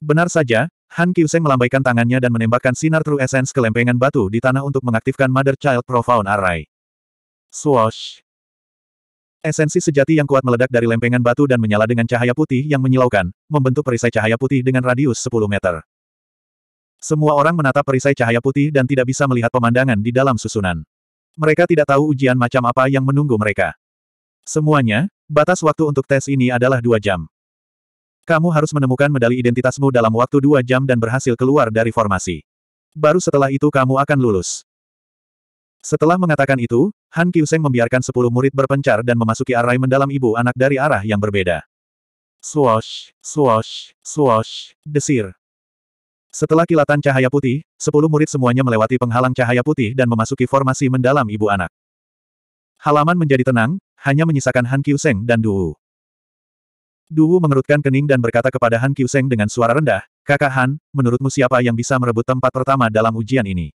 Benar saja, Han Kiuseng melambaikan tangannya dan menembakkan sinar True Essence ke lempengan batu di tanah untuk mengaktifkan Mother Child Profound Arai. Swoosh! Esensi sejati yang kuat meledak dari lempengan batu dan menyala dengan cahaya putih yang menyilaukan, membentuk perisai cahaya putih dengan radius 10 meter. Semua orang menatap perisai cahaya putih dan tidak bisa melihat pemandangan di dalam susunan. Mereka tidak tahu ujian macam apa yang menunggu mereka. Semuanya, batas waktu untuk tes ini adalah dua jam. Kamu harus menemukan medali identitasmu dalam waktu dua jam dan berhasil keluar dari formasi. Baru setelah itu kamu akan lulus. Setelah mengatakan itu, Han Kyuseng membiarkan sepuluh murid berpencar dan memasuki arai mendalam ibu anak dari arah yang berbeda. Swosh, swosh, swosh, desir. Setelah kilatan cahaya putih, sepuluh murid semuanya melewati penghalang cahaya putih dan memasuki formasi mendalam ibu anak. Halaman menjadi tenang, hanya menyisakan Han Kyuseng dan Duwu. Duwu mengerutkan kening dan berkata kepada Han Kyuseng dengan suara rendah, Kakak Han, menurutmu siapa yang bisa merebut tempat pertama dalam ujian ini?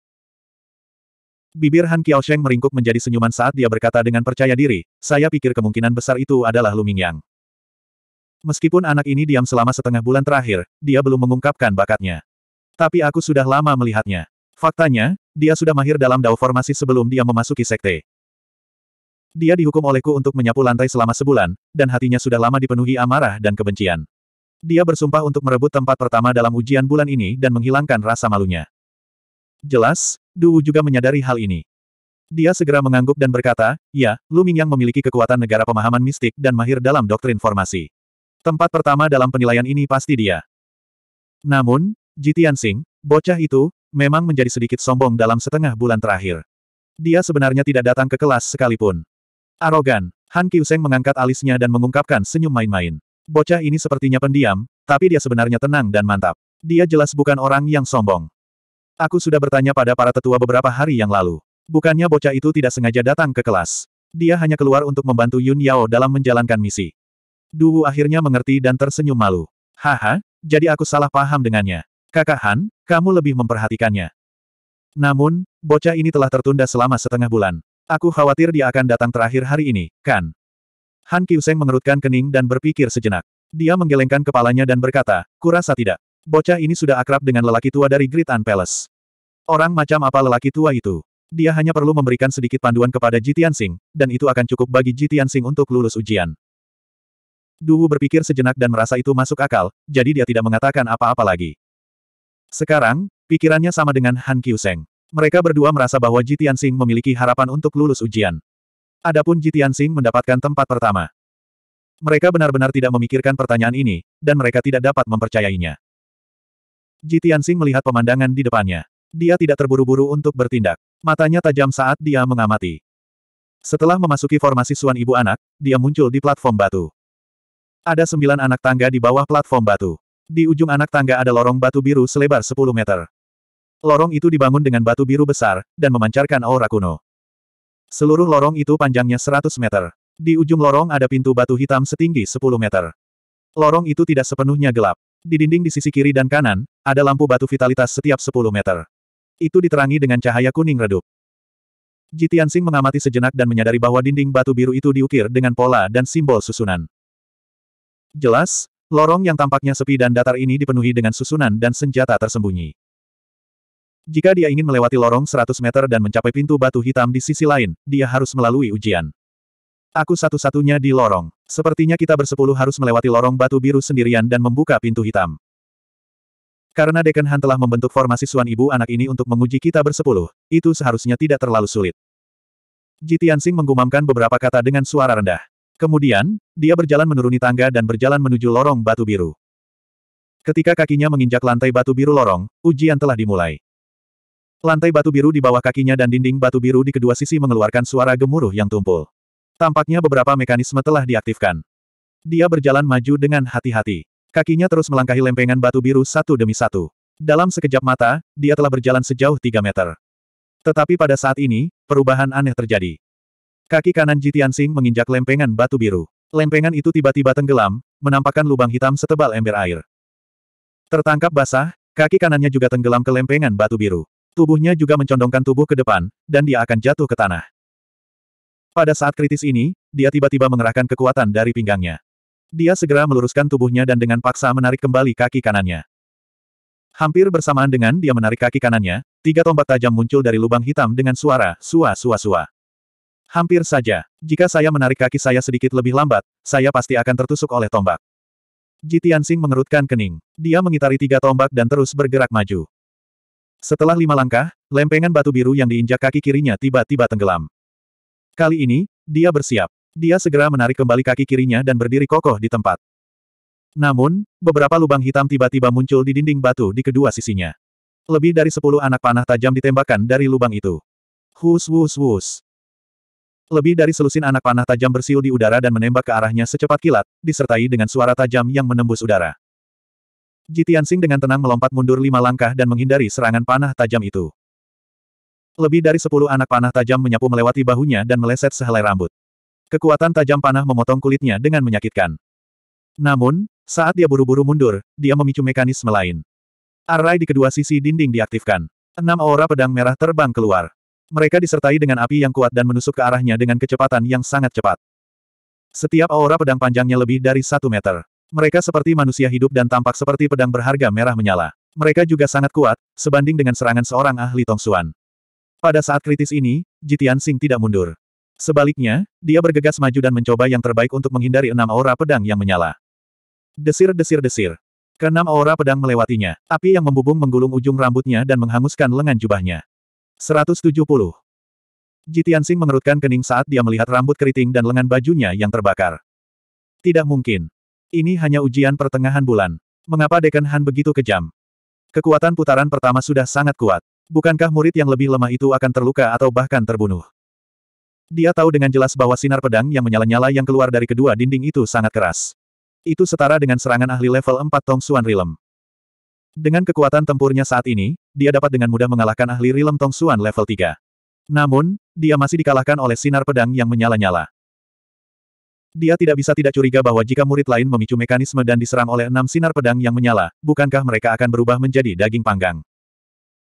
Bibir Han Kiaosheng meringkuk menjadi senyuman saat dia berkata dengan percaya diri, saya pikir kemungkinan besar itu adalah Lumingyang. Meskipun anak ini diam selama setengah bulan terakhir, dia belum mengungkapkan bakatnya. Tapi aku sudah lama melihatnya. Faktanya, dia sudah mahir dalam dao formasi sebelum dia memasuki sekte. Dia dihukum olehku untuk menyapu lantai selama sebulan, dan hatinya sudah lama dipenuhi amarah dan kebencian. Dia bersumpah untuk merebut tempat pertama dalam ujian bulan ini dan menghilangkan rasa malunya. Jelas, Duwu juga menyadari hal ini. Dia segera mengangguk dan berkata, ya, Lu Mingyang memiliki kekuatan negara pemahaman mistik dan mahir dalam doktrin formasi. Tempat pertama dalam penilaian ini pasti dia. Namun, Jitian Sing, bocah itu, memang menjadi sedikit sombong dalam setengah bulan terakhir. Dia sebenarnya tidak datang ke kelas sekalipun. Arogan, Han Kiuseng mengangkat alisnya dan mengungkapkan senyum main-main. Bocah ini sepertinya pendiam, tapi dia sebenarnya tenang dan mantap. Dia jelas bukan orang yang sombong. Aku sudah bertanya pada para tetua beberapa hari yang lalu. Bukannya bocah itu tidak sengaja datang ke kelas. Dia hanya keluar untuk membantu Yun Yao dalam menjalankan misi. Duwu akhirnya mengerti dan tersenyum malu. Haha, jadi aku salah paham dengannya. Kakak Han, kamu lebih memperhatikannya. Namun, bocah ini telah tertunda selama setengah bulan. Aku khawatir dia akan datang terakhir hari ini, kan? Han Kiuseng mengerutkan kening dan berpikir sejenak. Dia menggelengkan kepalanya dan berkata, kurasa tidak. Bocah ini sudah akrab dengan lelaki tua dari Great An Palace. Orang macam apa lelaki tua itu? Dia hanya perlu memberikan sedikit panduan kepada Jitian Tianxing, dan itu akan cukup bagi Jitian Tianxing untuk lulus ujian. Duwu berpikir sejenak dan merasa itu masuk akal, jadi dia tidak mengatakan apa-apa lagi. Sekarang, pikirannya sama dengan Han Kyuseng. Mereka berdua merasa bahwa Jitian Sing memiliki harapan untuk lulus ujian. Adapun Jitian Sing mendapatkan tempat pertama. Mereka benar-benar tidak memikirkan pertanyaan ini, dan mereka tidak dapat mempercayainya. Jitian Sing melihat pemandangan di depannya. Dia tidak terburu-buru untuk bertindak. Matanya tajam saat dia mengamati. Setelah memasuki formasi suan ibu anak, dia muncul di platform batu. Ada sembilan anak tangga di bawah platform batu. Di ujung anak tangga ada lorong batu biru selebar 10 meter. Lorong itu dibangun dengan batu biru besar, dan memancarkan aura kuno. Seluruh lorong itu panjangnya 100 meter. Di ujung lorong ada pintu batu hitam setinggi 10 meter. Lorong itu tidak sepenuhnya gelap. Di dinding di sisi kiri dan kanan, ada lampu batu vitalitas setiap 10 meter. Itu diterangi dengan cahaya kuning redup. Jitian Sing mengamati sejenak dan menyadari bahwa dinding batu biru itu diukir dengan pola dan simbol susunan. Jelas, Lorong yang tampaknya sepi dan datar ini dipenuhi dengan susunan dan senjata tersembunyi. Jika dia ingin melewati lorong 100 meter dan mencapai pintu batu hitam di sisi lain, dia harus melalui ujian. Aku satu-satunya di lorong. Sepertinya kita bersepuluh harus melewati lorong batu biru sendirian dan membuka pintu hitam. Karena Deken Han telah membentuk formasi suan ibu anak ini untuk menguji kita bersepuluh, itu seharusnya tidak terlalu sulit. Jitian Jitiansing menggumamkan beberapa kata dengan suara rendah. Kemudian, dia berjalan menuruni tangga dan berjalan menuju lorong batu biru. Ketika kakinya menginjak lantai batu biru lorong, ujian telah dimulai. Lantai batu biru di bawah kakinya dan dinding batu biru di kedua sisi mengeluarkan suara gemuruh yang tumpul. Tampaknya beberapa mekanisme telah diaktifkan. Dia berjalan maju dengan hati-hati. Kakinya terus melangkahi lempengan batu biru satu demi satu. Dalam sekejap mata, dia telah berjalan sejauh tiga meter. Tetapi pada saat ini, perubahan aneh terjadi. Kaki kanan Jitian Sing menginjak lempengan batu biru. Lempengan itu tiba-tiba tenggelam, menampakkan lubang hitam setebal ember air. Tertangkap basah, kaki kanannya juga tenggelam ke lempengan batu biru. Tubuhnya juga mencondongkan tubuh ke depan, dan dia akan jatuh ke tanah. Pada saat kritis ini, dia tiba-tiba mengerahkan kekuatan dari pinggangnya. Dia segera meluruskan tubuhnya dan dengan paksa menarik kembali kaki kanannya. Hampir bersamaan dengan dia menarik kaki kanannya, tiga tombak tajam muncul dari lubang hitam dengan suara, sua sua sua. Hampir saja. Jika saya menarik kaki saya sedikit lebih lambat, saya pasti akan tertusuk oleh tombak. Tianxing mengerutkan kening. Dia mengitari tiga tombak dan terus bergerak maju. Setelah lima langkah, lempengan batu biru yang diinjak kaki kirinya tiba-tiba tenggelam. Kali ini, dia bersiap. Dia segera menarik kembali kaki kirinya dan berdiri kokoh di tempat. Namun, beberapa lubang hitam tiba-tiba muncul di dinding batu di kedua sisinya. Lebih dari sepuluh anak panah tajam ditembakkan dari lubang itu. Hus wus wus. Lebih dari selusin anak panah tajam bersiul di udara dan menembak ke arahnya secepat kilat, disertai dengan suara tajam yang menembus udara. Jitiansing dengan tenang melompat mundur lima langkah dan menghindari serangan panah tajam itu. Lebih dari sepuluh anak panah tajam menyapu melewati bahunya dan meleset sehelai rambut. Kekuatan tajam panah memotong kulitnya dengan menyakitkan. Namun, saat dia buru-buru mundur, dia memicu mekanisme lain. Array di kedua sisi dinding diaktifkan. Enam aura pedang merah terbang keluar. Mereka disertai dengan api yang kuat dan menusuk ke arahnya dengan kecepatan yang sangat cepat. Setiap aura pedang panjangnya lebih dari satu meter. Mereka seperti manusia hidup dan tampak seperti pedang berharga merah menyala. Mereka juga sangat kuat, sebanding dengan serangan seorang ahli Tongsuan. Pada saat kritis ini, Jitian Sing tidak mundur. Sebaliknya, dia bergegas maju dan mencoba yang terbaik untuk menghindari enam aura pedang yang menyala. Desir-desir-desir. Keenam aura pedang melewatinya. Api yang membubung menggulung ujung rambutnya dan menghanguskan lengan jubahnya. 170. Jitian Sing mengerutkan kening saat dia melihat rambut keriting dan lengan bajunya yang terbakar. Tidak mungkin. Ini hanya ujian pertengahan bulan. Mengapa Dekan Han begitu kejam? Kekuatan putaran pertama sudah sangat kuat. Bukankah murid yang lebih lemah itu akan terluka atau bahkan terbunuh? Dia tahu dengan jelas bahwa sinar pedang yang menyala-nyala yang keluar dari kedua dinding itu sangat keras. Itu setara dengan serangan ahli level 4 Tong Suan Rilem. Dengan kekuatan tempurnya saat ini, dia dapat dengan mudah mengalahkan ahli Rilem Tong Suan level 3. Namun, dia masih dikalahkan oleh sinar pedang yang menyala-nyala. Dia tidak bisa tidak curiga bahwa jika murid lain memicu mekanisme dan diserang oleh enam sinar pedang yang menyala, bukankah mereka akan berubah menjadi daging panggang?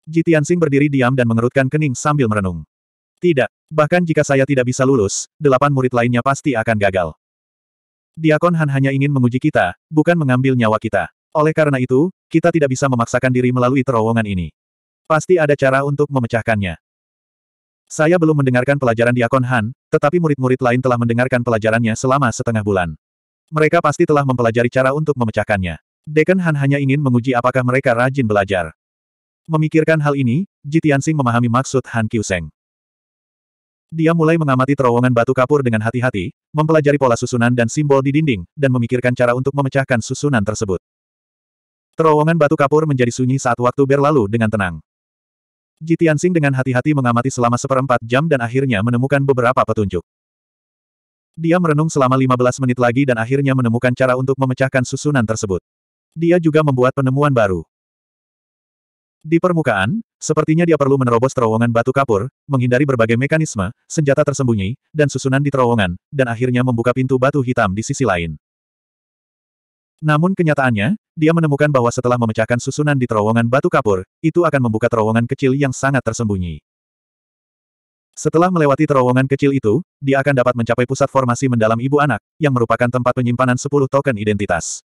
Jitiansing berdiri diam dan mengerutkan kening sambil merenung. Tidak, bahkan jika saya tidak bisa lulus, delapan murid lainnya pasti akan gagal. Diakon Han hanya ingin menguji kita, bukan mengambil nyawa kita. Oleh karena itu, kita tidak bisa memaksakan diri melalui terowongan ini. Pasti ada cara untuk memecahkannya. Saya belum mendengarkan pelajaran di Diakon Han, tetapi murid-murid lain telah mendengarkan pelajarannya selama setengah bulan. Mereka pasti telah mempelajari cara untuk memecahkannya. Deken Han hanya ingin menguji apakah mereka rajin belajar. Memikirkan hal ini, Jitiansing memahami maksud Han Kyuseng. Dia mulai mengamati terowongan batu kapur dengan hati-hati, mempelajari pola susunan dan simbol di dinding, dan memikirkan cara untuk memecahkan susunan tersebut. Terowongan batu kapur menjadi sunyi saat waktu berlalu dengan tenang. Ji Tianxing dengan hati-hati mengamati selama seperempat jam dan akhirnya menemukan beberapa petunjuk. Dia merenung selama 15 menit lagi dan akhirnya menemukan cara untuk memecahkan susunan tersebut. Dia juga membuat penemuan baru. Di permukaan, sepertinya dia perlu menerobos terowongan batu kapur, menghindari berbagai mekanisme, senjata tersembunyi, dan susunan di terowongan, dan akhirnya membuka pintu batu hitam di sisi lain. Namun kenyataannya, dia menemukan bahwa setelah memecahkan susunan di terowongan batu kapur, itu akan membuka terowongan kecil yang sangat tersembunyi. Setelah melewati terowongan kecil itu, dia akan dapat mencapai pusat formasi mendalam ibu anak, yang merupakan tempat penyimpanan 10 token identitas.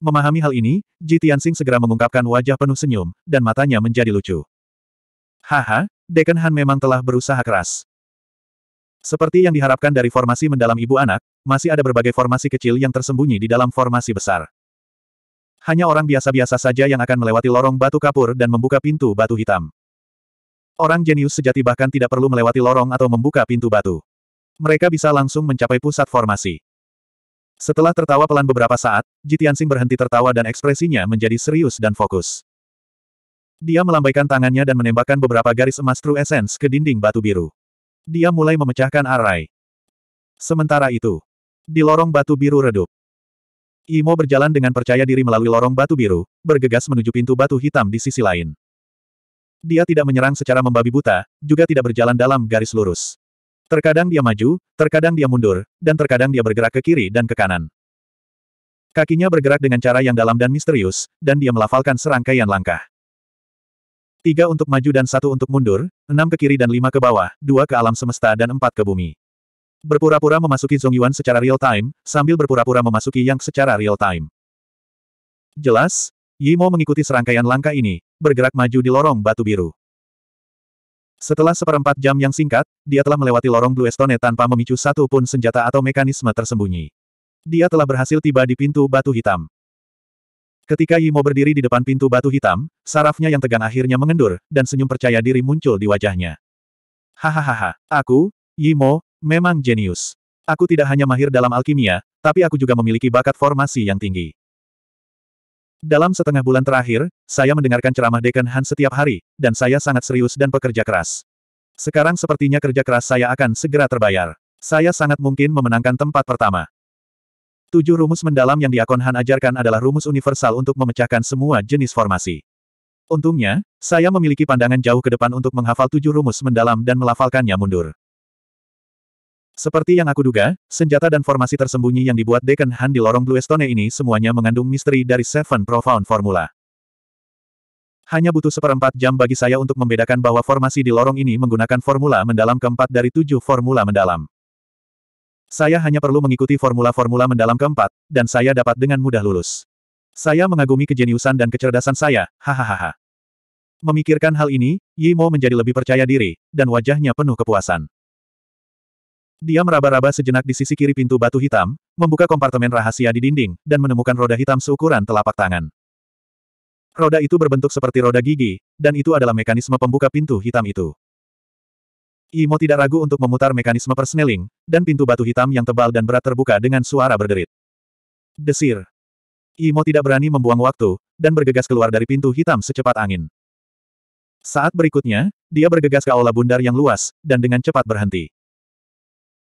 Memahami hal ini, Ji Tianxing segera mengungkapkan wajah penuh senyum, dan matanya menjadi lucu. Haha, Dekan Han memang telah berusaha keras. Seperti yang diharapkan dari formasi mendalam ibu anak, masih ada berbagai formasi kecil yang tersembunyi di dalam formasi besar. Hanya orang biasa-biasa saja yang akan melewati lorong batu kapur dan membuka pintu batu hitam. Orang jenius sejati bahkan tidak perlu melewati lorong atau membuka pintu batu. Mereka bisa langsung mencapai pusat formasi. Setelah tertawa pelan beberapa saat, Jitiansing berhenti tertawa dan ekspresinya menjadi serius dan fokus. Dia melambaikan tangannya dan menembakkan beberapa garis emas True Essence ke dinding batu biru. Dia mulai memecahkan arai. Sementara itu, di lorong batu biru redup, Imo berjalan dengan percaya diri melalui lorong batu biru, bergegas menuju pintu batu hitam di sisi lain. Dia tidak menyerang secara membabi buta, juga tidak berjalan dalam garis lurus. Terkadang dia maju, terkadang dia mundur, dan terkadang dia bergerak ke kiri dan ke kanan. Kakinya bergerak dengan cara yang dalam dan misterius, dan dia melafalkan serangkaian langkah. Tiga untuk maju dan satu untuk mundur, enam ke kiri dan lima ke bawah, dua ke alam semesta dan empat ke bumi. Berpura-pura memasuki Zhong Yuan secara real time, sambil berpura-pura memasuki Yang secara real time. Jelas, Yimo mengikuti serangkaian langkah ini, bergerak maju di lorong batu biru. Setelah seperempat jam yang singkat, dia telah melewati lorong Blue Stone tanpa memicu satu pun senjata atau mekanisme tersembunyi. Dia telah berhasil tiba di pintu batu hitam. Ketika Yimo berdiri di depan pintu batu hitam, sarafnya yang tegang akhirnya mengendur, dan senyum percaya diri muncul di wajahnya. Hahaha, aku, Yimo, memang jenius. Aku tidak hanya mahir dalam alkimia, tapi aku juga memiliki bakat formasi yang tinggi. Dalam setengah bulan terakhir, saya mendengarkan ceramah Dekan Han setiap hari, dan saya sangat serius dan pekerja keras. Sekarang sepertinya kerja keras saya akan segera terbayar. Saya sangat mungkin memenangkan tempat pertama. Tujuh rumus mendalam yang Diakon Han ajarkan adalah rumus universal untuk memecahkan semua jenis formasi. Untungnya, saya memiliki pandangan jauh ke depan untuk menghafal tujuh rumus mendalam dan melafalkannya mundur. Seperti yang aku duga, senjata dan formasi tersembunyi yang dibuat Deacon Han di lorong Bluestone ini semuanya mengandung misteri dari Seven Profound Formula. Hanya butuh seperempat jam bagi saya untuk membedakan bahwa formasi di lorong ini menggunakan formula mendalam keempat dari tujuh formula mendalam. Saya hanya perlu mengikuti formula-formula mendalam keempat, dan saya dapat dengan mudah lulus. Saya mengagumi kejeniusan dan kecerdasan saya, hahaha. Memikirkan hal ini, Yi Mo menjadi lebih percaya diri, dan wajahnya penuh kepuasan. Dia meraba-raba sejenak di sisi kiri pintu batu hitam, membuka kompartemen rahasia di dinding, dan menemukan roda hitam seukuran telapak tangan. Roda itu berbentuk seperti roda gigi, dan itu adalah mekanisme pembuka pintu hitam itu. Imo tidak ragu untuk memutar mekanisme persneling, dan pintu batu hitam yang tebal dan berat terbuka dengan suara berderit. Desir. Imo tidak berani membuang waktu, dan bergegas keluar dari pintu hitam secepat angin. Saat berikutnya, dia bergegas ke aula bundar yang luas, dan dengan cepat berhenti.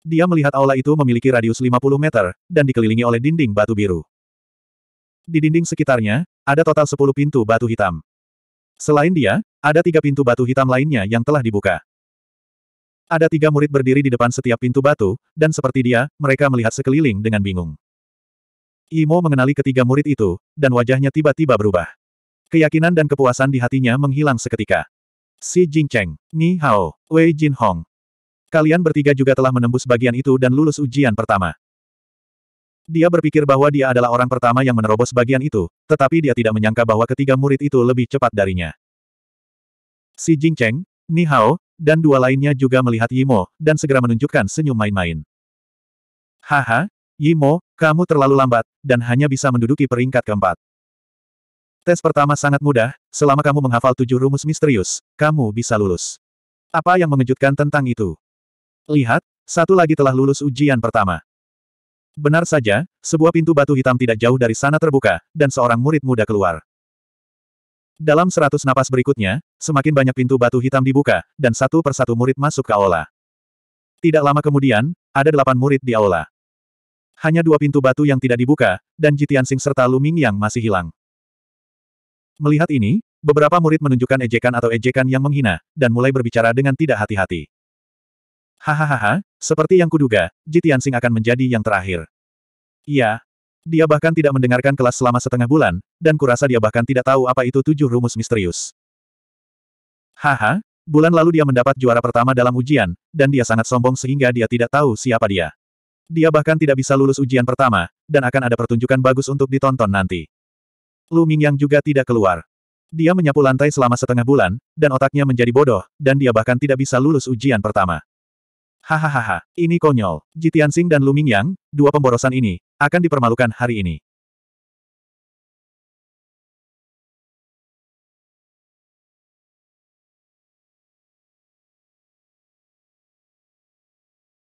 Dia melihat aula itu memiliki radius 50 meter, dan dikelilingi oleh dinding batu biru. Di dinding sekitarnya, ada total 10 pintu batu hitam. Selain dia, ada tiga pintu batu hitam lainnya yang telah dibuka. Ada tiga murid berdiri di depan setiap pintu batu, dan seperti dia, mereka melihat sekeliling dengan bingung. Imo mengenali ketiga murid itu, dan wajahnya tiba-tiba berubah. Keyakinan dan kepuasan di hatinya menghilang seketika. Si Jingcheng, Ni Hao, Wei Jin Hong, Kalian bertiga juga telah menembus bagian itu dan lulus ujian pertama. Dia berpikir bahwa dia adalah orang pertama yang menerobos bagian itu, tetapi dia tidak menyangka bahwa ketiga murid itu lebih cepat darinya. Si Jingcheng, Ni Hao, dan dua lainnya juga melihat Yimo, dan segera menunjukkan senyum main-main. Haha, Yimo, kamu terlalu lambat, dan hanya bisa menduduki peringkat keempat. Tes pertama sangat mudah, selama kamu menghafal tujuh rumus misterius, kamu bisa lulus. Apa yang mengejutkan tentang itu? Lihat, satu lagi telah lulus ujian pertama. Benar saja, sebuah pintu batu hitam tidak jauh dari sana terbuka, dan seorang murid muda keluar. Dalam seratus napas berikutnya, Semakin banyak pintu batu hitam dibuka, dan satu persatu murid masuk ke aula. Tidak lama kemudian, ada delapan murid di aula. Hanya dua pintu batu yang tidak dibuka, dan Jitian Sing serta Lu Ming yang masih hilang. Melihat ini, beberapa murid menunjukkan ejekan atau ejekan yang menghina, dan mulai berbicara dengan tidak hati-hati. Hahaha, seperti yang kuduga, Jitian Sing akan menjadi yang terakhir. Iya. Dia bahkan tidak mendengarkan kelas selama setengah bulan, dan kurasa dia bahkan tidak tahu apa itu tujuh rumus misterius. Haha, bulan lalu dia mendapat juara pertama dalam ujian, dan dia sangat sombong sehingga dia tidak tahu siapa dia. Dia bahkan tidak bisa lulus ujian pertama, dan akan ada pertunjukan bagus untuk ditonton nanti. Lu Mingyang juga tidak keluar. Dia menyapu lantai selama setengah bulan, dan otaknya menjadi bodoh, dan dia bahkan tidak bisa lulus ujian pertama. Hahaha, ini konyol. Jitian Sing dan Lu Mingyang, dua pemborosan ini, akan dipermalukan hari ini.